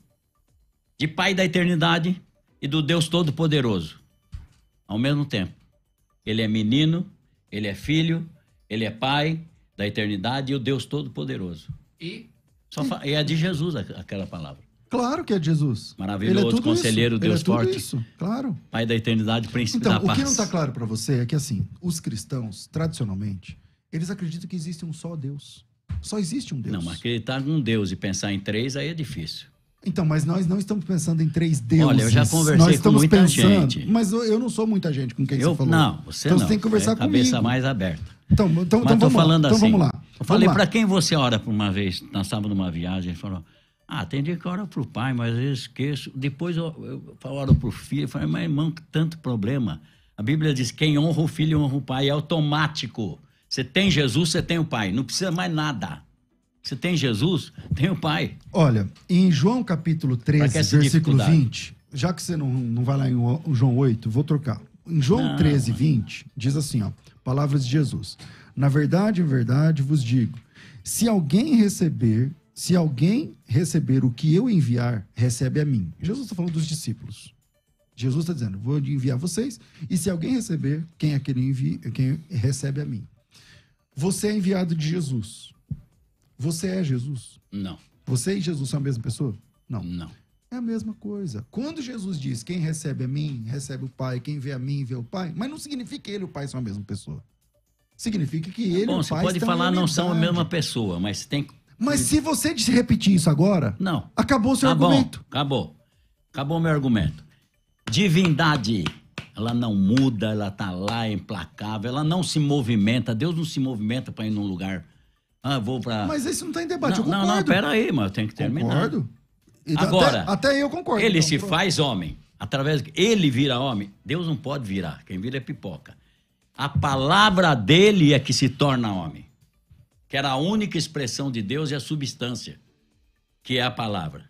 de Pai da eternidade e do Deus Todo-Poderoso ao mesmo tempo. Ele é menino, ele é filho, ele é pai da eternidade e o Deus Todo-Poderoso. E? Só fa... e é de Jesus aquela palavra. Claro que é de Jesus. Maravilhoso, ele é conselheiro, isso. Deus ele é forte. Isso, claro. Pai da eternidade, príncipe então, da paz. Então, o que não está claro para você é que, assim, os cristãos, tradicionalmente, eles acreditam que existe um só Deus. Só existe um Deus. Não, mas acreditar num Deus e pensar em três, aí é difícil. Então, mas nós não estamos pensando em três deuses. Olha, eu já conversei nós estamos com muita pensando, gente. Mas eu não sou muita gente com quem eu, você falou. Não, você então, não. Então você tem que conversar é comigo. Cabeça mais aberta. Então, então, mas então, vamos, falando lá. Assim, então vamos assim. lá. Eu falei para quem você ora por uma vez. Nós estávamos numa viagem, ele falou... Ah, tem dia que eu oro para o pai, mas eu esqueço. Depois eu, eu, oro para o filho. Eu falei, mas irmão, que tanto problema. A Bíblia diz: quem honra o filho honra o pai. É automático. Você tem Jesus, você tem o pai. Não precisa mais nada. Se tem Jesus, tem o Pai. Olha, em João capítulo 13, versículo 20, já que você não, não vai lá em João 8, vou trocar. Em João não, 13, 20, diz assim, ó, palavras de Jesus. Na verdade, em verdade vos digo, se alguém receber, se alguém receber o que eu enviar, recebe a mim. Jesus está falando dos discípulos. Jesus está dizendo, vou enviar vocês, e se alguém receber, quem é que ele envia, quem recebe a mim. Você é enviado de Jesus. Você é Jesus? Não. Você e Jesus são a mesma pessoa? Não. Não. É a mesma coisa. Quando Jesus diz: Quem recebe a mim, recebe o Pai, quem vê a mim, vê o Pai, mas não significa que ele e o Pai são a mesma pessoa. Significa que tá ele Bom, e o Pai. Bom, você pode falar não são a mesma pessoa, mas tem. Mas se você repetir isso agora. Não. Acabou o seu tá argumento. Bom, acabou. Acabou meu argumento. Divindade. Ela não muda, ela tá lá, é implacável, ela não se movimenta. Deus não se movimenta para ir num lugar ah, vou para Mas isso não está em debate, não, eu concordo. Não, não, pera aí, mas tem que terminar. Concordo. Agora, até, até, eu concordo. Ele então, se pronto. faz homem, através ele vira homem. Deus não pode virar, quem vira é pipoca. A palavra dele é que se torna homem. Que era a única expressão de Deus e a substância, que é a palavra.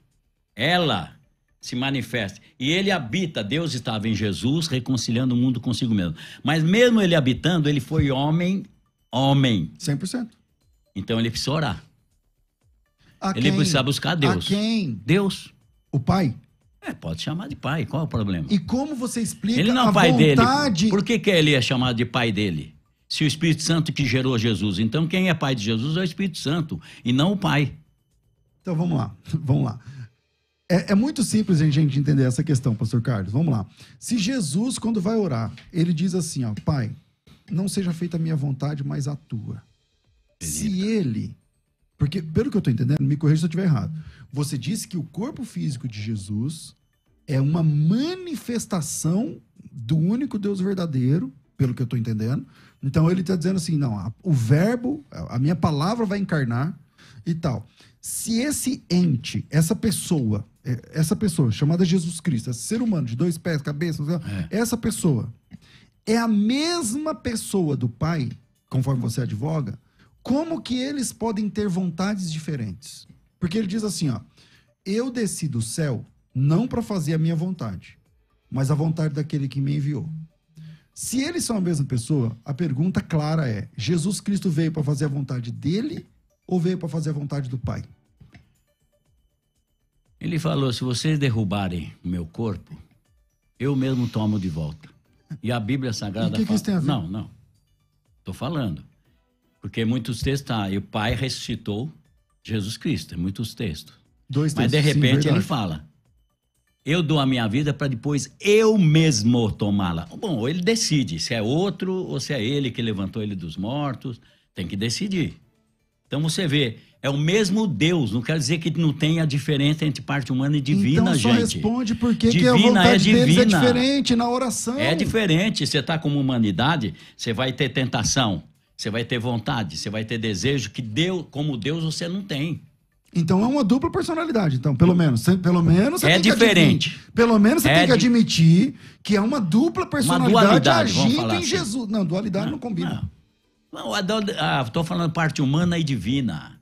Ela se manifesta. E ele habita, Deus estava em Jesus, reconciliando o mundo consigo mesmo. Mas mesmo ele habitando, ele foi homem, homem. 100%. Então ele precisa orar. A ele quem? precisa buscar Deus. A quem? Deus. O pai? É, pode chamar de pai, qual é o problema? E como você explica ele não é a pai vontade... Dele. Por que, que ele é chamado de pai dele? Se o Espírito Santo que gerou Jesus. Então quem é pai de Jesus é o Espírito Santo e não o pai. Então vamos lá, vamos lá. É, é muito simples a gente entender essa questão, pastor Carlos. Vamos lá. Se Jesus, quando vai orar, ele diz assim, ó, pai, não seja feita a minha vontade, mas a tua. Se ele. Porque, pelo que eu estou entendendo, me corrija se eu estiver errado. Você disse que o corpo físico de Jesus é uma manifestação do único Deus verdadeiro, pelo que eu estou entendendo. Então ele está dizendo assim: não, a, o verbo, a minha palavra vai encarnar e tal. Se esse ente, essa pessoa, é, essa pessoa chamada Jesus Cristo, esse ser humano de dois pés, cabeça, é. essa pessoa é a mesma pessoa do Pai, conforme você advoga, como que eles podem ter vontades diferentes? Porque ele diz assim, ó: Eu desci do céu não para fazer a minha vontade, mas a vontade daquele que me enviou. Se eles são a mesma pessoa, a pergunta clara é: Jesus Cristo veio para fazer a vontade dele ou veio para fazer a vontade do Pai? Ele falou: se vocês derrubarem meu corpo, eu mesmo tomo de volta. E a Bíblia Sagrada. O que, que isso tem a ver? Não, não. Estou falando. Porque muitos textos, ah, e o Pai ressuscitou Jesus Cristo, em é muitos textos. Dois textos. Mas de repente sim, ele fala: eu dou a minha vida para depois eu mesmo tomá-la. Bom, ele decide se é outro ou se é ele que levantou ele dos mortos, tem que decidir. Então você vê, é o mesmo Deus, não quer dizer que não tenha diferença entre parte humana e divina, então, só gente. responde porque divina que a é vontade é divina. deles é diferente na oração. É diferente, você está como humanidade, você vai ter tentação você vai ter vontade, você vai ter desejo que Deus, como Deus, você não tem. Então é uma dupla personalidade, então, pelo menos. Pelo menos é diferente. pelo menos você é tem que é admitir que é uma dupla personalidade uma agindo em assim. Jesus. Não, dualidade não, não combina. Não, estou ah, falando parte humana e divina.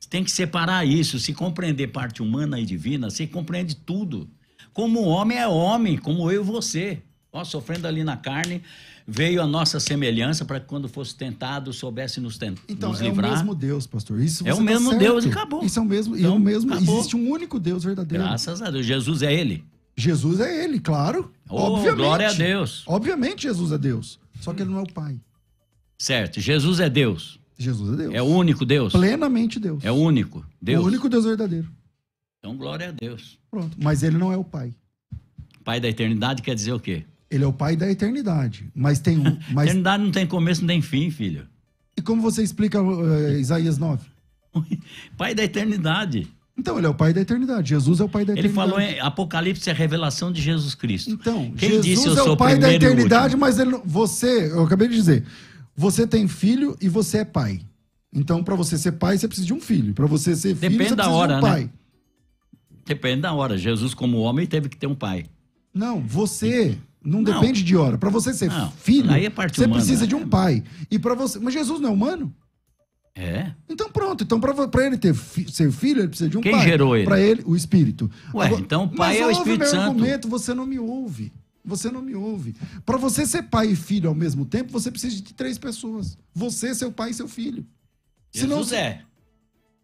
Você tem que separar isso. Se compreender parte humana e divina, você compreende tudo. Como homem é homem, como eu e você ó, sofrendo ali na carne, veio a nossa semelhança para que quando fosse tentado soubesse nos tentar. Então nos é o mesmo Deus, pastor. Isso é o tá mesmo Deus e acabou. Isso é o mesmo. Então, o mesmo existe um único Deus verdadeiro. Graças a Deus, Jesus é Ele. Jesus é Ele, claro. Oh, obviamente. Glória a Deus. Obviamente Jesus é Deus. Só que Ele não é o Pai. Certo. Jesus é Deus. Jesus é Deus. É o único Deus. Plenamente Deus. É o único Deus. O único Deus verdadeiro. Então glória a Deus. Pronto. Mas Ele não é o Pai. Pai da eternidade quer dizer o quê? Ele é o pai da eternidade. Mas tem um. Mas... eternidade não tem começo, nem fim, filho. E como você explica uh, Isaías 9? pai da eternidade. Então, ele é o pai da eternidade. Jesus é o pai da eternidade. Ele falou em Apocalipse é a revelação de Jesus Cristo. Então, Quem Jesus disse, eu é o pai da eternidade, mas ele, você, eu acabei de dizer, você tem filho e você é pai. Então, para você ser pai, você precisa de um filho. Para você ser filho, Depende você precisa hora, de um né? pai. Né? Depende da hora. Jesus, como homem, teve que ter um pai. Não, você. Não, não, depende de hora. Para você ser não. filho, é você humana, precisa né? de um pai. E para você, mas Jesus não é humano? É. Então pronto. Então para ele ter fi... ser filho, ele precisa de um Quem pai. Quem gerou ele? Para ele, o Espírito. Ué, Agora, então o pai é o Espírito meu Santo. Argumento, você não me ouve. Você não me ouve. Para você ser pai e filho ao mesmo tempo, você precisa de três pessoas. Você, seu pai e seu filho. Jesus Senão, é.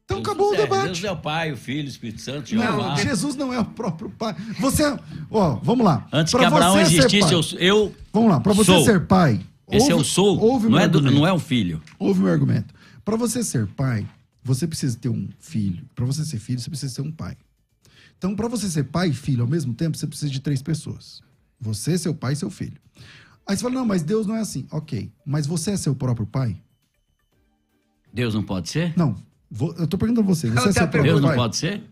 Então Jesus acabou o é, debate. É, Jesus é o Pai, o Filho, o Espírito Santo. Jeová. Não, Jesus não é o próprio Pai. Você, é, ó, vamos lá. Antes pra que Abraão existisse, eu, eu, Vamos lá, para você sou. ser pai. Esse é ouve, eu sou. Ouve não, é do, não é um filho. Ouve meu argumento. Para você ser pai, você precisa ter um filho. Para você ser filho, você precisa ser um pai. Então, para você ser pai e filho ao mesmo tempo, você precisa de três pessoas: você, seu pai e seu filho. Aí você fala, não, mas Deus não é assim. Ok, mas você é seu próprio pai? Deus não pode ser? Não, eu tô perguntando a você. Você é seu próprio Deus pai? não pode ser?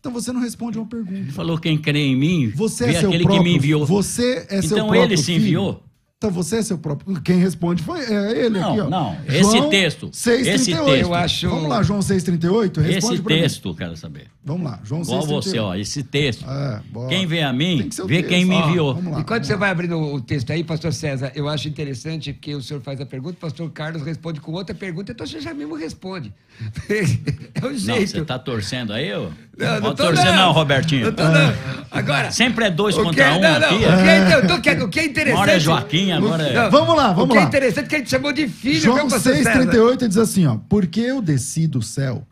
Então você não responde uma pergunta. Ele falou quem crê em mim. Você é seu aquele próprio, que me enviou. Você é seu então, próprio Então ele se filho. enviou. Então você é seu próprio. Quem responde foi é ele não, aqui, ó. Não, não esse texto. 6, esse texto. Eu acho... Vamos lá, João 6,38? Responde esse texto, mim. quero saber. Vamos lá, João Igual 6, você, ó, esse texto. É, quem vê a mim, vê texto. quem me ah, enviou. lá, e quando você lá. vai abrindo o texto aí, pastor César, eu acho interessante que o senhor faz a pergunta, o pastor Carlos responde com outra pergunta, então você já mesmo responde. é o jeito. Não, você está torcendo aí, eu? Não, não torcendo, torcer não, Robertinho. Não tô, não. Ah. Agora, Sempre é dois contra que, um não, não, aqui. O que, é, é o que é interessante... Agora é Joaquim, agora é... Vamos lá, vamos lá. O que é interessante é que a gente chamou de filho. João 6,38 diz assim, ó, porque eu desci do céu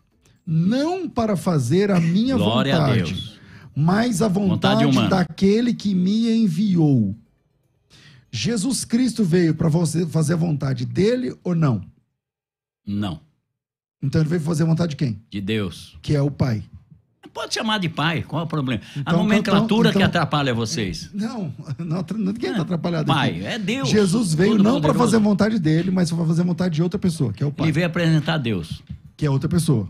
não para fazer a minha Glória vontade, a mas a vontade, vontade daquele que me enviou. Jesus Cristo veio para você fazer a vontade dele ou não? Não. Então ele veio fazer a vontade de quem? De Deus. Que é o Pai. Pode chamar de pai, qual é o problema? Então, a nomenclatura então, então, que atrapalha vocês. Não, não ninguém está ah, atrapalhado. Pai, aqui. é Deus. Jesus veio não para fazer a vontade dele, mas para fazer a vontade de outra pessoa, que é o pai. Ele veio apresentar Deus. Que é outra pessoa.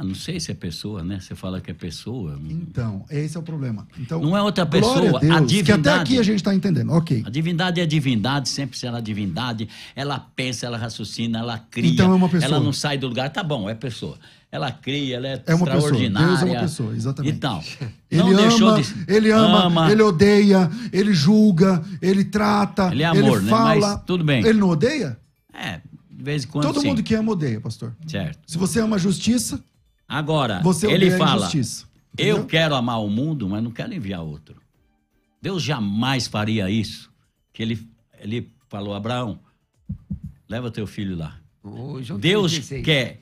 Ah, não sei se é pessoa, né? Você fala que é pessoa. Então, esse é o problema. Então, não é outra pessoa, a, Deus, a divindade. Que até aqui a gente está entendendo, ok. A divindade é divindade, sempre será divindade. Ela pensa, ela raciocina, ela cria. Então é uma pessoa. Ela não sai do lugar, tá bom, é pessoa. Ela cria, ela é, é uma extraordinária. Pessoa. Deus é uma pessoa, exatamente. Então Ele não ama, deixou de... ele ama, ama, ele odeia, ele julga, ele trata, ele, é amor, ele né? fala. Né? Mas, tudo bem. Ele não odeia? É, de vez em quando. Todo sim. mundo que ama odeia, pastor. Certo. Se você ama a justiça, Agora, Você ele fala: injustiça, Eu quero amar o mundo, mas não quero enviar outro. Deus jamais faria isso. Que ele, ele falou: Abraão, leva teu filho lá. Deus quer.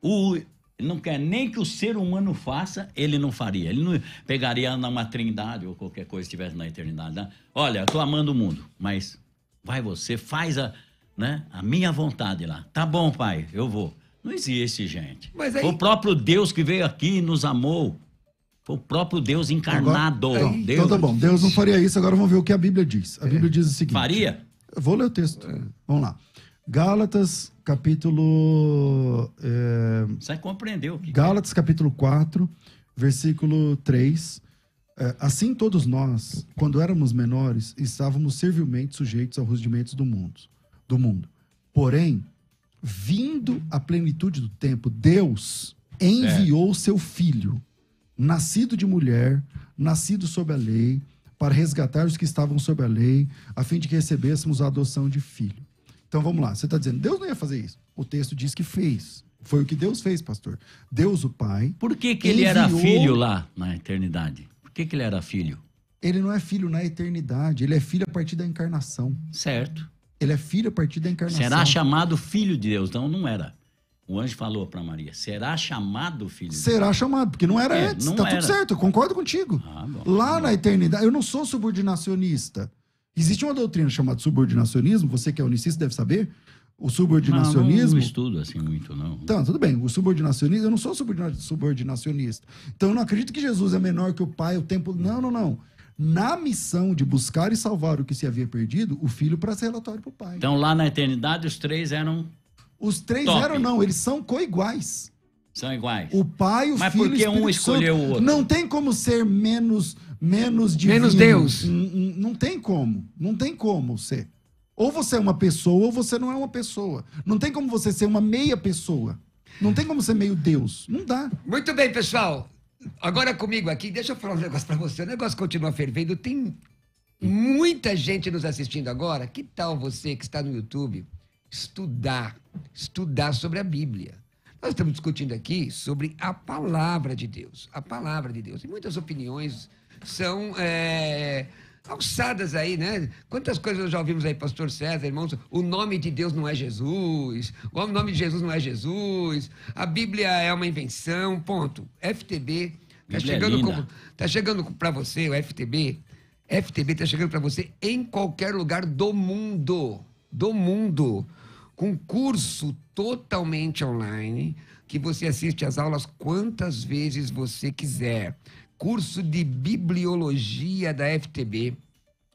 O, não quer nem que o ser humano faça, ele não faria. Ele não pegaria numa trindade ou qualquer coisa que estivesse na eternidade. Né? Olha, estou amando o mundo, mas vai você, faz a, né, a minha vontade lá. Tá bom, pai, eu vou. Não existe, gente. Aí... Foi o próprio Deus que veio aqui e nos amou. Foi o próprio Deus encarnado. Agora, Deus. Então tá bom, Deus não faria isso. Agora vamos ver o que a Bíblia diz. A é. Bíblia é. diz o seguinte. Faria? Eu vou ler o texto. É. Vamos lá. Gálatas, capítulo. É... Você compreendeu. Que é? Gálatas, capítulo 4, versículo 3. É, assim todos nós, quando éramos menores, estávamos servilmente sujeitos aos rudimentos do mundo. Do mundo. Porém, vindo a plenitude do tempo, Deus enviou é. seu filho, nascido de mulher, nascido sob a lei, para resgatar os que estavam sob a lei, a fim de que recebêssemos a adoção de filho. Então vamos lá, você está dizendo, Deus não ia fazer isso. O texto diz que fez. Foi o que Deus fez, pastor. Deus, o Pai. Por que, que ele era filho lá na eternidade? Por que, que ele era filho? Ele não é filho na eternidade, ele é filho a partir da encarnação. Certo. Ele é filho a partir da encarnação. Será chamado filho de Deus. Então não era. O anjo falou para Maria: será chamado filho de Deus. Será chamado, porque não era é, antes. Não tá tudo certo, eu concordo contigo. Ah, bom, Lá bom. na eternidade, eu não sou subordinacionista. Existe uma doutrina chamada subordinacionismo, você que é unicista deve saber. O subordinacionismo. Não, não estudo assim muito, não. Então, tudo bem. O subordinacionismo, eu não sou subordinacionista. Então, eu não acredito que Jesus é menor que o Pai o tempo. Não, não, não na missão de buscar e salvar o que se havia perdido, o filho para ser relatório para o pai. Então, lá na eternidade, os três eram. Os três top. eram, não, eles são coiguais. São iguais. O pai, o Mas filho Mas porque um escolheu o outro? Não tem como ser menos menos divino. Menos Deus. Não, não tem como. Não tem como ser. Ou você é uma pessoa ou você não é uma pessoa. Não tem como você ser uma meia pessoa. Não tem como ser meio Deus. Não dá. Muito bem, pessoal. Agora comigo aqui, deixa eu falar um negócio para você. O negócio continua fervendo. Tem muita gente nos assistindo agora. Que tal você que está no YouTube estudar, estudar sobre a Bíblia? Nós estamos discutindo aqui sobre a palavra de Deus, a palavra de Deus. E muitas opiniões são é, alçadas aí, né? Quantas coisas nós já ouvimos aí, pastor César, irmãos, o nome de Deus não é Jesus, o nome de Jesus não é Jesus, a Bíblia é uma invenção, ponto. FTB Está chegando, como, tá chegando para você o FTB. FTB está chegando para você em qualquer lugar do mundo. Do mundo. Com curso totalmente online, que você assiste as aulas quantas vezes você quiser. Curso de bibliologia da FTB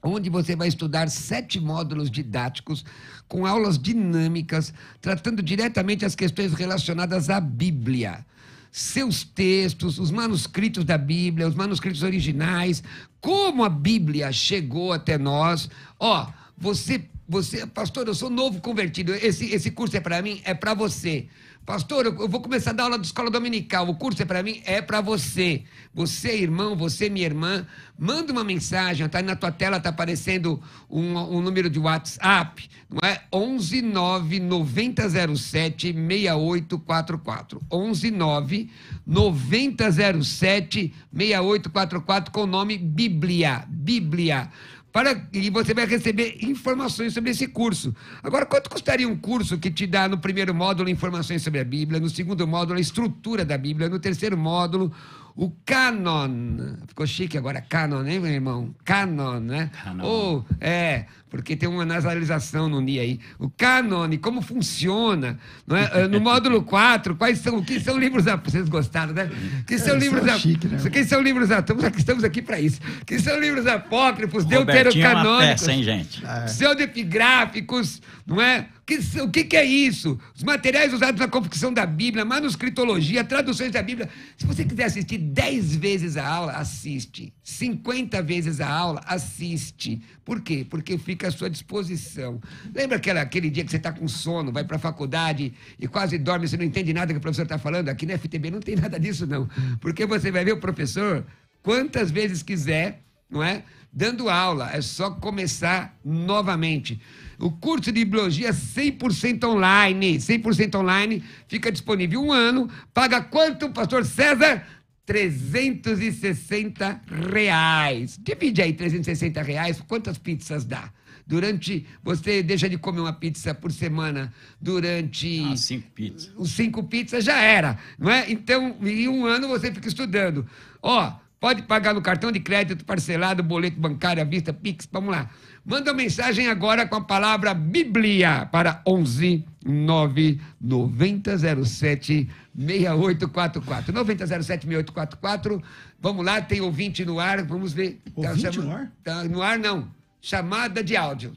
onde você vai estudar sete módulos didáticos com aulas dinâmicas, tratando diretamente as questões relacionadas à Bíblia seus textos, os manuscritos da Bíblia, os manuscritos originais, como a Bíblia chegou até nós. Ó, você, você, pastor, eu sou novo convertido. Esse, esse curso é para mim, é para você. Pastor, eu vou começar a dar aula de escola dominical. O curso é para mim? É para você. Você, irmão, você, minha irmã, manda uma mensagem. Está na tua tela, está aparecendo um, um, número de WhatsApp, não é? 11 9007 6844. 11 9007 6844 com o nome Bíblia. Bíblia para, e você vai receber informações sobre esse curso. Agora, quanto custaria um curso que te dá no primeiro módulo informações sobre a Bíblia, no segundo módulo a estrutura da Bíblia, no terceiro módulo o Canon. Ficou chique agora, Canon, hein, meu irmão? Canon, né? Canon. Ou, é, porque tem uma nasalização no NI aí. O Canon, como funciona? É? Eh, no módulo 4, quais são, que são livros atômicos? Vocês gostaram, né? Que são é, livros é Né? Que são livros atômicos? Aqui estamos aqui para isso. Que são livros apócrifos, é deuterocanônicos. É peça, hein, gente? É. Pseudepigráficos, não é? Que, o que, que, é isso? Os materiais usados na confecção da Bíblia, manuscritologia, traduções da Bíblia. Se você quiser assistir 10 vezes a aula, assiste. 50 vezes a aula, assiste. Por quê? Porque fica à sua disposição. Lembra aquela, aquele dia que você está com sono, vai para a faculdade e quase dorme, você não entende nada que o professor está falando? Aqui na FTB não tem nada disso, não. Porque você vai ver o professor quantas vezes quiser, não é? Dando aula. É só começar novamente. O curso de biologia 100% é online, 100% online, fica disponível um ano. Paga quanto, pastor César? 360 reais. Divide aí 360 reais, quantas pizzas dá? Durante. Você deixa de comer uma pizza por semana durante. Ah, cinco pizzas. Os cinco pizzas já era, não é? Então, em um ano você fica estudando. Ó, Pode pagar no cartão de crédito, parcelado, boleto bancário, à vista, Pix. Vamos lá. Manda mensagem agora com a palavra Bíblia para 11 9007 6844. 9007 6844. Vamos lá, tem ouvinte no ar. Vamos ver. Tá ouvinte tá chama... no ar? Tá no ar, não. Chamada de áudio.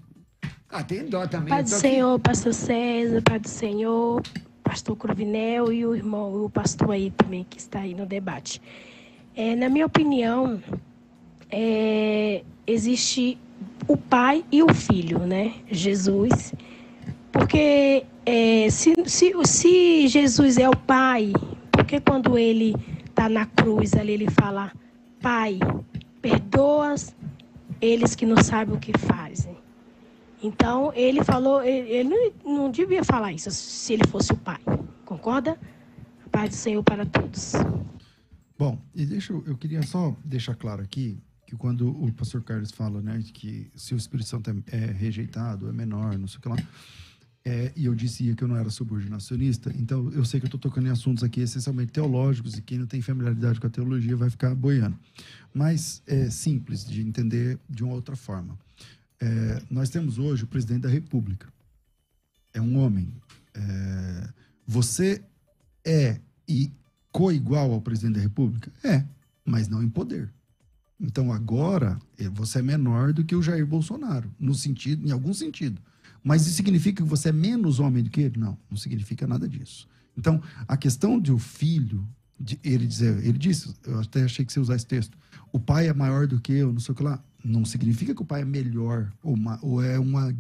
Ah, tem dó também. Pai do Senhor, pastor César, Pai do Senhor, pastor Cruvinel e o irmão, o pastor aí também que está aí no debate. É, na minha opinião, é, existe o pai e o filho, né? Jesus. Porque é, se, se, se Jesus é o pai, porque quando ele está na cruz ali, ele fala, pai, perdoas eles que não sabem o que fazem. Então, ele falou, ele, ele não devia falar isso se ele fosse o pai. Concorda? A paz do Senhor para todos. Bom, e deixa eu, eu queria só deixar claro aqui que quando o pastor Carlos fala, né, que se o Espírito Santo é, é rejeitado, é menor, não sei o que lá, é, e eu dizia que eu não era subordinacionista, então eu sei que eu estou tocando em assuntos aqui essencialmente teológicos, e quem não tem familiaridade com a teologia vai ficar boiando. Mas é simples de entender de uma outra forma. É, nós temos hoje o presidente da República. É um homem. É, você é e igual ao presidente da República? É, mas não em poder. Então agora é, você é menor do que o Jair Bolsonaro, no sentido, em algum sentido. Mas isso significa que você é menos homem do que ele? Não, não significa nada disso. Então, a questão de o filho, de ele dizer, ele disse, eu até achei que você usasse esse texto, o pai é maior do que eu, não sei o que lá, não significa que o pai é melhor ou, uma, ou é uma,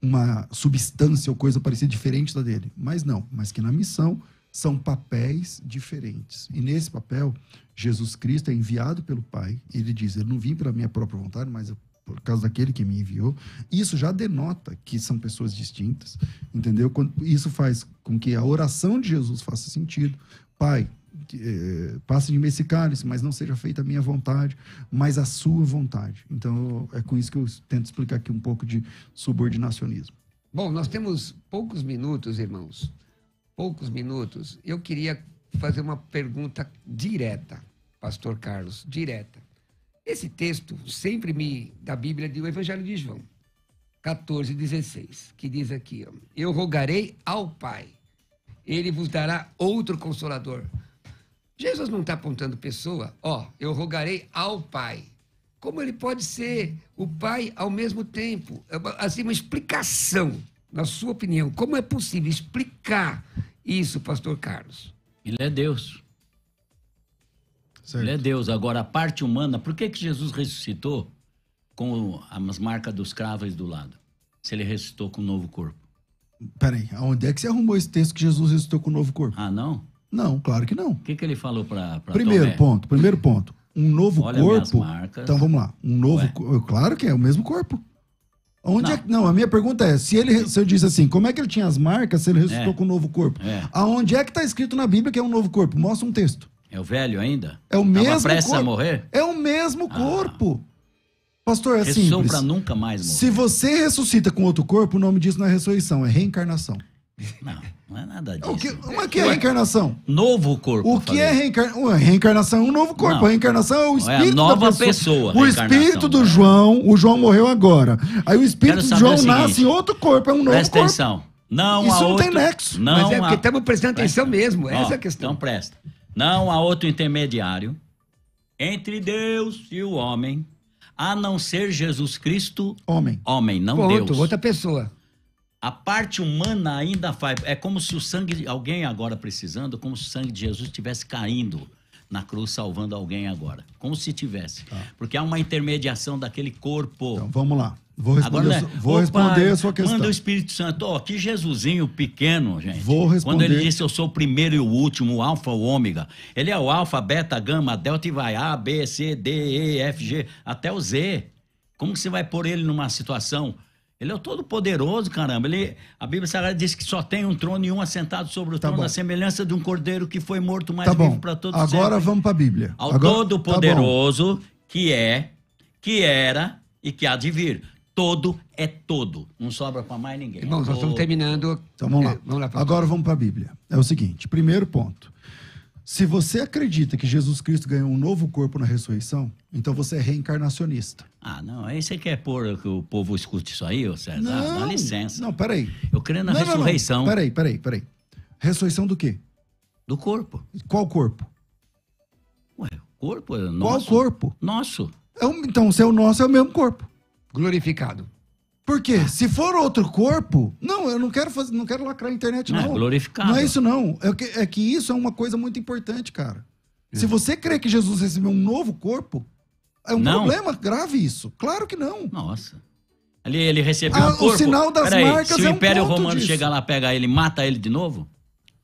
uma substância ou coisa parecida diferente da dele. Mas não, mas que na missão são papéis diferentes. E nesse papel, Jesus Cristo é enviado pelo Pai. Ele diz: Eu não vim pela minha própria vontade, mas por causa daquele que me enviou. Isso já denota que são pessoas distintas, entendeu? Isso faz com que a oração de Jesus faça sentido. Pai, é, eh, passe de mim esse cálice, mas não seja feita a minha vontade, mas a sua vontade. Então, é com isso que eu tento explicar aqui um pouco de subordinacionismo. Bom, nós temos poucos minutos, irmãos poucos minutos, eu queria fazer uma pergunta direta, Pastor Carlos, direta. Esse texto sempre me da Bíblia do Evangelho de João, 14, 16, que diz aqui: ó, Eu rogarei ao Pai, ele vos dará outro consolador. Jesus não está apontando pessoa, ó, eu rogarei ao Pai. Como ele pode ser o Pai ao mesmo tempo? É assim, uma explicação, na sua opinião, como é possível explicar isso, pastor Carlos. Ele é Deus. Certo. Ele é Deus. Agora, a parte humana, por que, que Jesus ressuscitou com as marcas dos cravos do lado? Se ele ressuscitou com um novo corpo. Peraí, aonde é que você arrumou esse texto que Jesus ressuscitou com um novo corpo? Ah, não? Não, claro que não. O que, que ele falou para Primeiro ponto, primeiro ponto. Um novo Olha corpo. Então vamos lá. Um novo. Claro que é o mesmo corpo. Onde é não. É, não, a minha pergunta é: se ele se eu disse assim, como é que ele tinha as marcas se ele ressuscitou é. com um novo corpo? É. Aonde é que está escrito na Bíblia que é um novo corpo? Mostra um texto. É o velho ainda? É o Tava mesmo. prestes corpo. a morrer? É o mesmo ah. corpo. Pastor, é Ressurção simples. para nunca mais morrer. Se você ressuscita com outro corpo, o nome disso não é ressurreição, é reencarnação. Não. Não é nada disso. O que, que é reencarnação? Novo corpo. O que é reencarnação? Reencarnação é um novo corpo. Não. A reencarnação é o é espírito é nova da pessoa. pessoa o espírito do né? João, o João morreu agora. Aí o espírito do João nasce em outro corpo, é um novo corpo. Presta atenção. Não Isso não outro... tem nexo. Não Mas é porque estamos prestando presta. atenção mesmo. Ó, Essa é a questão. Então presta. Não há outro intermediário entre Deus e o homem, a não ser Jesus Cristo, homem. Homem, não Ponto, Deus. outra pessoa. A parte humana ainda faz. É como se o sangue de alguém agora precisando, como se o sangue de Jesus estivesse caindo na cruz salvando alguém agora. Como se tivesse. Tá. Porque há uma intermediação daquele corpo. Então vamos lá. Vou responder, agora, né? vou responder a sua questão. Manda o Espírito Santo. Ó, oh, que Jesusinho pequeno, gente. Vou responder. Quando ele disse eu sou o primeiro e o último, o alfa, o ômega. Ele é o alfa, beta, gama, delta e vai A, B, C, D, E, F, G, até o Z. Como que você vai pôr ele numa situação ele é o todo-poderoso, caramba. Ele, a Bíblia Sagrada diz que só tem um trono e um assentado sobre o tá trono, bom. a semelhança de um cordeiro que foi morto mais tá vivo para todos Agora sempre. vamos para a Bíblia. Ao Agora... Tá todo-poderoso, tá que é, que era e que há de vir. Todo é todo. Não sobra para mais ninguém. Bom, nós estamos terminando. Então vamos lá. É, vamos lá Agora vamos para a Bíblia. É o seguinte: primeiro ponto. Se você acredita que Jesus Cristo ganhou um novo corpo na ressurreição, então você é reencarnacionista. Ah, não. Aí você quer pôr que o povo escute isso aí, ô César? Não, dá licença. Não, peraí. Eu creio na não, ressurreição. Não, não. Peraí, peraí, peraí. Ressurreição do quê? Do corpo. Qual corpo? Ué, corpo é nosso. Qual corpo? Nosso. É um, então, se é o nosso, é o mesmo corpo. Glorificado. Porque se for outro corpo, não, eu não quero fazer, não quero lacrar a internet não. É não é glorificado. Não é isso não. É que, é que isso é uma coisa muito importante, cara. Uhum. Se é. você crê que Jesus recebeu um novo corpo, é um não. problema grave isso. Claro que não. Nossa. Ali ele recebeu ah, um corpo. O sinal das Pera marcas aí, se o Império é um Romano disso. chegar lá, pega ele, mata ele de novo?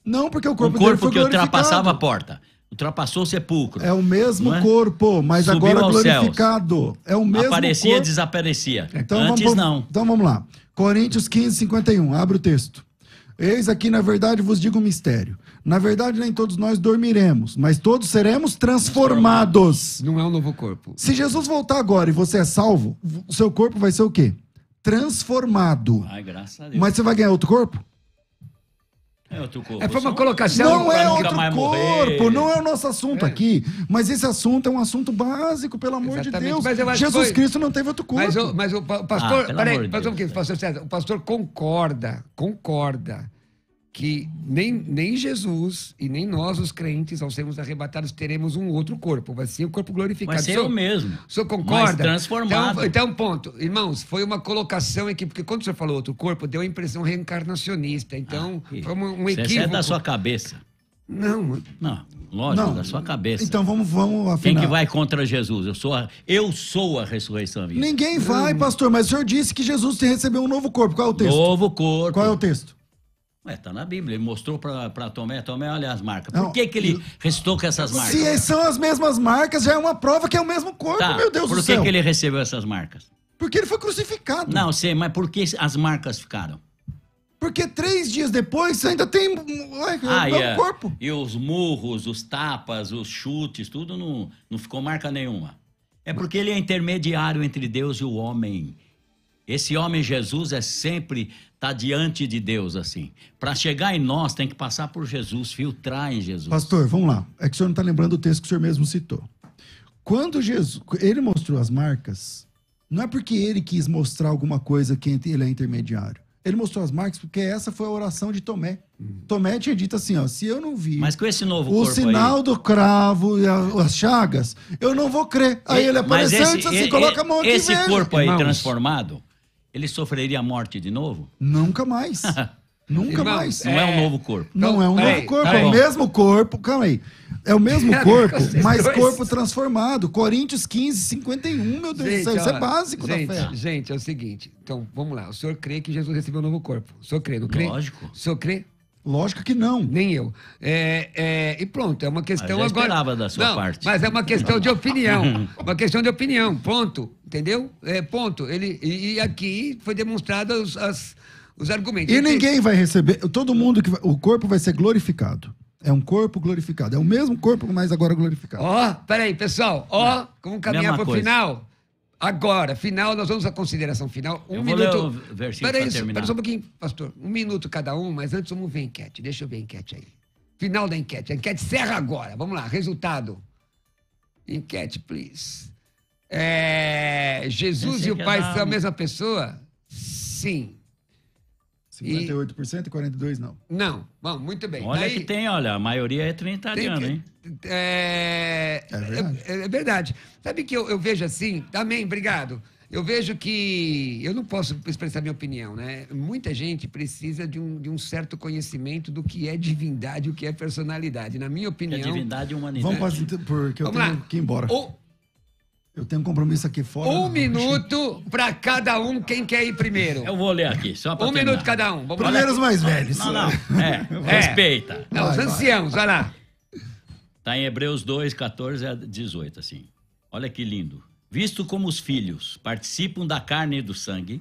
Não, porque o corpo um corpo que ultrapassava a porta. Ultrapassou o sepulcro. É o mesmo é? corpo, mas Subiu agora glorificado. Céus. É o mesmo Aparecia, corpo. desaparecia. Então, Antes vamos, não. Então vamos lá. Coríntios 15, 51. Abre o texto. Eis aqui, na verdade, vos digo um mistério. Na verdade, nem todos nós dormiremos, mas todos seremos transformados. Não é um novo corpo. Se Jesus voltar agora e você é salvo, o seu corpo vai ser o quê? Transformado. Ai, graças a Deus. Mas você vai ganhar outro corpo? É outro corpo. É, foi uma colocação. Não é outro corpo, não é o nosso assunto é. aqui. Mas esse assunto é um assunto básico, pelo amor Exatamente. de Deus. Jesus foi... Cristo não teve outro corpo. Mas o, mas o pastor. Ah, peraí, é. pastor, Deus, pastor o pastor concorda, concorda que nem, nem Jesus e nem nós, os crentes, ao sermos arrebatados, teremos um outro corpo. Vai ser o um corpo glorificado. Vai ser o mesmo. O senhor concorda? Mas transformado. Então, então, ponto. Irmãos, foi uma colocação aqui, porque quando o senhor falou outro corpo, deu a impressão reencarnacionista. Então, ah, foi um, um equívoco. É- isso é da sua cabeça. Não. Não, lógico, não. da sua cabeça. Então vamos, vamos afinar. Quem que vai contra Jesus? Eu sou a, eu sou a ressurreição viva. Ninguém vai, pastor, mas o senhor disse que Jesus recebeu um novo corpo. Qual é o texto? Novo corpo. Qual é o texto? Ué, tá na Bíblia. Ele mostrou para Tomé, Tomé, olha as marcas. Por que, que ele restou com essas marcas? Se é, são as mesmas marcas, já é uma prova que é o mesmo corpo, tá, meu Deus do céu. Por que, que ele recebeu essas marcas? Porque ele foi crucificado. Não, sei, mas por que as marcas ficaram? Porque três dias depois ainda tem é ah, o é. corpo. E os murros, os tapas, os chutes, tudo não, não ficou marca nenhuma. É porque ele é intermediário entre Deus e o homem. Esse homem Jesus é sempre está diante de Deus assim. Para chegar em nós, tem que passar por Jesus, filtrar em Jesus. Pastor, vamos lá. É que o senhor não está lembrando o texto que o senhor mesmo citou. Quando Jesus, ele mostrou as marcas, não é porque ele quis mostrar alguma coisa que ele é intermediário. Ele mostrou as marcas porque essa foi a oração de Tomé. Uhum. Tomé tinha dito assim, ó, se eu não vi Mas com esse novo o sinal aí... do cravo e a, as chagas, eu não vou crer. Aí ele apareceu e disse assim, coloca a mão aqui Esse corpo aí Irmãos, transformado, ele sofreria a morte de novo? Nunca mais. Nunca mais. Não é... um é. novo corpo. Não é um novo corpo, é o mesmo corpo. Calma aí. É o mesmo corpo, mas corpo transformado. Coríntios 15, 51, meu Deus do céu. Isso é básico gente, da fé. Gente, é o seguinte. Então, vamos lá. O senhor crê que Jesus recebeu um novo corpo. O senhor crê, não crê? Lógico. O senhor crê? Lógico que não. Nem eu. É, é, e pronto, é uma questão eu agora. esperava da sua não, parte. Mas é uma questão de opinião. uma questão de opinião, ponto. Entendeu? É, ponto. Ele, e aqui foi demonstrado os, as, os argumentos. E Ele... ninguém vai receber. Todo mundo que. Vai, o corpo vai ser glorificado. É um corpo glorificado. É o mesmo corpo, mas agora glorificado. Ó, oh, peraí, pessoal. Ó, oh, vamos caminhar para o final. Agora, final, nós vamos à consideração final. Um eu vou minuto. Ler peraí, Pera só um pouquinho, pastor. Um minuto cada um, mas antes vamos ver a enquete. Deixa eu ver a enquete aí. Final da enquete. A enquete serra agora. Vamos lá, resultado. Enquete, please. É, Jesus e o é Pai são a mesma pessoa? Sim. 58% e, e 42% não. Não. Bom, muito bem. Olha Daí, que tem, olha, a maioria é anos hein? É, é, verdade. É, é verdade. Sabe que eu, eu vejo assim? Amém, obrigado. Eu vejo que. Eu não posso expressar minha opinião, né? Muita gente precisa de um, de um certo conhecimento do que é divindade, o que é personalidade. Na minha é opinião. é divindade e humanidade. Vamos para porque eu Vamos tenho lá. que ir embora. O, eu tenho um compromisso aqui fora. Um minuto para cada um, quem quer ir primeiro. Eu vou ler aqui, só para Um terminar. minuto cada um. Vamos Primeiro os mais velhos. Não, não. É, é. respeita. Não, vai, os anciãos, vai. lá. Tá em Hebreus 2, 14 a 18, assim. Olha que lindo. Visto como os filhos participam da carne e do sangue,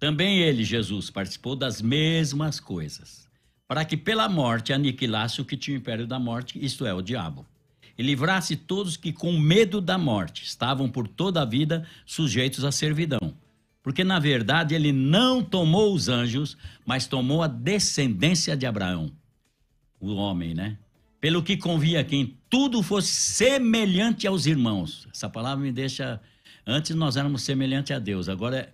também ele, Jesus, participou das mesmas coisas, para que pela morte aniquilasse o que tinha o império da morte, isto é, o diabo e livrasse todos que, com medo da morte, estavam por toda a vida sujeitos à servidão. Porque, na verdade, ele não tomou os anjos, mas tomou a descendência de Abraão, o homem, né? Pelo que convia que em tudo fosse semelhante aos irmãos. Essa palavra me deixa. Antes nós éramos semelhantes a Deus, agora é,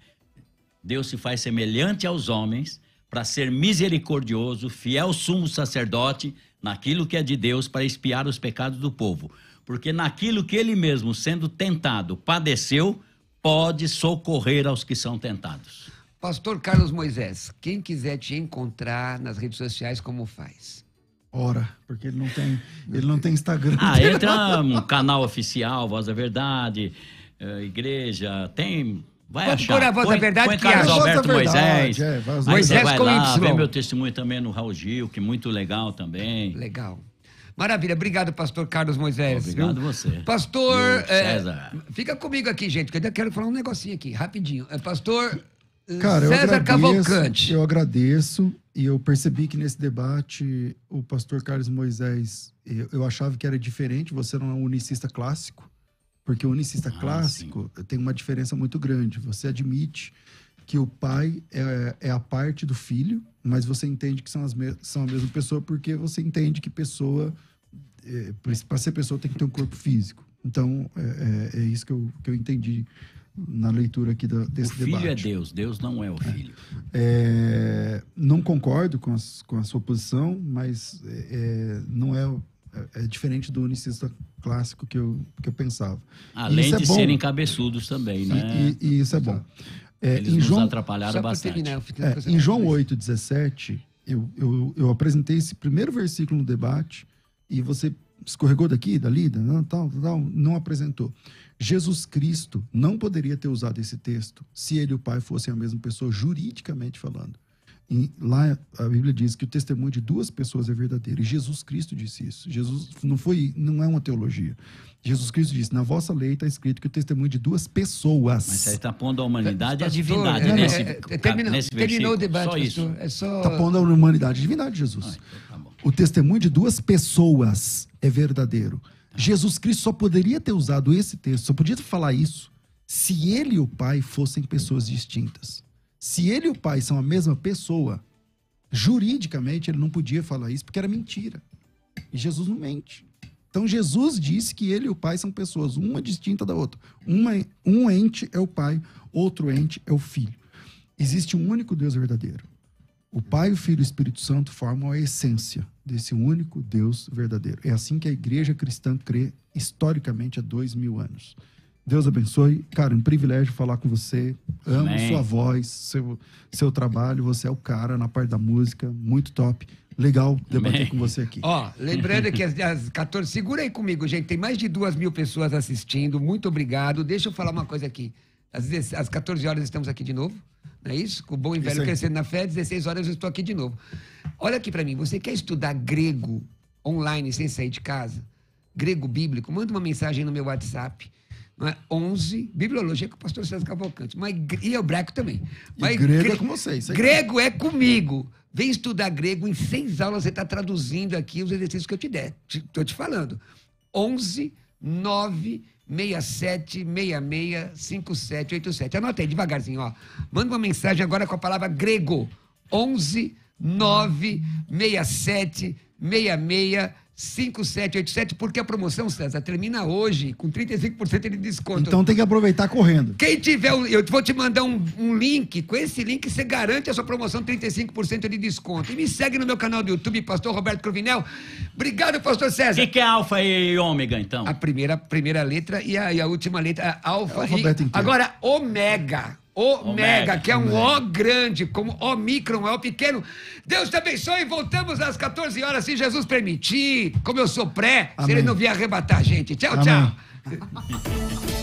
Deus se faz semelhante aos homens para ser misericordioso, fiel sumo sacerdote, naquilo que é de Deus para espiar os pecados do povo, porque naquilo que ele mesmo, sendo tentado, padeceu, pode socorrer aos que são tentados. Pastor Carlos Moisés, quem quiser te encontrar nas redes sociais, como faz? Ora, porque ele não tem, ele não tem Instagram. Ah, entra um canal oficial, Voz da Verdade, eh, igreja, tem Vai Vamos achar. Pôr a voz da verdade que Carlos Alberto Moisés. É, Moisés vai com lá, Y. Vê meu testemunho também no Raul Gil, que é muito legal também. Legal. Maravilha, obrigado, pastor Carlos Moisés. Obrigado viu? você. Pastor. É, César. É, fica comigo aqui, gente, que eu ainda quero falar um negocinho aqui, rapidinho. É, pastor eh, Cara, César eu agradeço, Cavalcante. Eu agradeço e eu percebi que nesse debate o pastor Carlos Moisés, eu, eu achava que era diferente, você não é um unicista clássico. Porque o unicista ah, clássico sim. tem uma diferença muito grande. Você admite que o pai é, é, a parte do filho, mas você entende que são, as são a mesma pessoa porque você entende que pessoa, é, para ser pessoa, tem que ter um corpo físico. Então, é, é, é isso que eu, que eu entendi na leitura aqui da, desse debate. O filho é debate. é Deus, Deus não é o é. filho. É, não concordo com, as, com a sua posição, mas é, é não é, é, diferente do unicista clássico que eu, que eu pensava. Além é de é serem cabeçudos também, né? E, e, e isso é bom. É, Eles em nos João, atrapalharam bastante. Terminar, é, em João 8, 17, eu, eu, eu apresentei esse primeiro versículo no debate e você escorregou daqui, dali, não, tal, tal, não apresentou. Jesus Cristo não poderia ter usado esse texto se ele e o Pai fossem a mesma pessoa, juridicamente falando. E lá a Bíblia diz que o testemunho de duas pessoas é verdadeiro. E Jesus Cristo disse isso. Jesus não foi, não é uma teologia. Jesus Cristo disse: na vossa lei está escrito que o testemunho de duas pessoas. Mas você está é, é, é, tá pondo a humanidade e a divindade nesse, terminou, o debate, só isso. Está pondo a humanidade e a divindade, Jesus. Ah, então tá o testemunho de duas pessoas é verdadeiro. Tá. Jesus Cristo só poderia ter usado esse texto, só podia falar isso, se ele e o Pai fossem pessoas distintas. Se ele e o pai são a mesma pessoa, juridicamente ele não podia falar isso porque era mentira. E Jesus não mente. Então Jesus disse que ele e o pai são pessoas, uma distinta da outra. Uma, um ente é o pai, outro ente é o filho. Existe um único Deus verdadeiro. O Pai, o Filho e o Espírito Santo formam a essência desse único Deus verdadeiro. É assim que a igreja cristã crê historicamente há dois mil anos. Deus abençoe. Cara, um privilégio falar com você. Amo Amém. sua voz, seu, seu trabalho. Você é o cara na parte da música. Muito top. Legal debater Amém. com você aqui. Ó, lembrando que às, às 14. Segura aí comigo, gente. Tem mais de duas mil pessoas assistindo. Muito obrigado. Deixa eu falar uma coisa aqui. Às, 10, às 14 horas estamos aqui de novo. Não é isso? Com o bom e velho crescendo na fé, 16 horas eu estou aqui de novo. Olha aqui para mim. Você quer estudar grego online sem sair de casa? Grego bíblico? Manda uma mensagem no meu WhatsApp não é? 11, bibliologia com o pastor César Cavalcante, mas, e hebraico também. Mas, e grego é gre é com vocês. Grego é comigo. Vem estudar grego, em seis aulas você está traduzindo aqui os exercícios que eu te der. Estou te, te, falando. 11, 9, 67, 66, 8, 7. Anota aí devagarzinho, ó. Manda uma mensagem agora com a palavra grego. 11, 9, 67, 66, 5787, porque a promoção, César, termina hoje, com 35% de desconto. Então tem que aproveitar correndo. Quem tiver, eu vou te mandar um, um link, com esse link você garante a sua promoção 35% de desconto. E me segue no meu canal do YouTube, Pastor Roberto Cruvinel. Obrigado, Pastor César. O que, que, é alfa e ômega, então? A primeira, primeira letra e a, e a última letra, alfa é e... Agora, ômega ômega, que é um ômega. O grande, como Omicron é o pequeno. Deus te abençoe. Voltamos às 14 horas, se Jesus permitir. Como eu sou pré, Amém. se ele não vier arrebatar a gente. Tchau, Amém. tchau.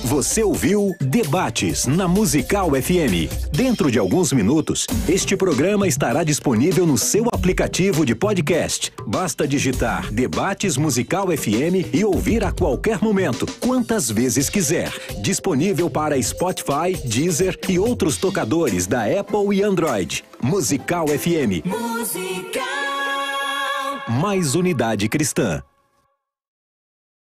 Você ouviu Debates na Musical FM. Dentro de alguns minutos, este programa estará disponível no seu aplicativo de podcast. Basta digitar Debates Musical FM e ouvir a qualquer momento, quantas vezes quiser. Disponível para Spotify, Deezer e outros tocadores da Apple e Android. Musical FM. Musical. Mais unidade cristã.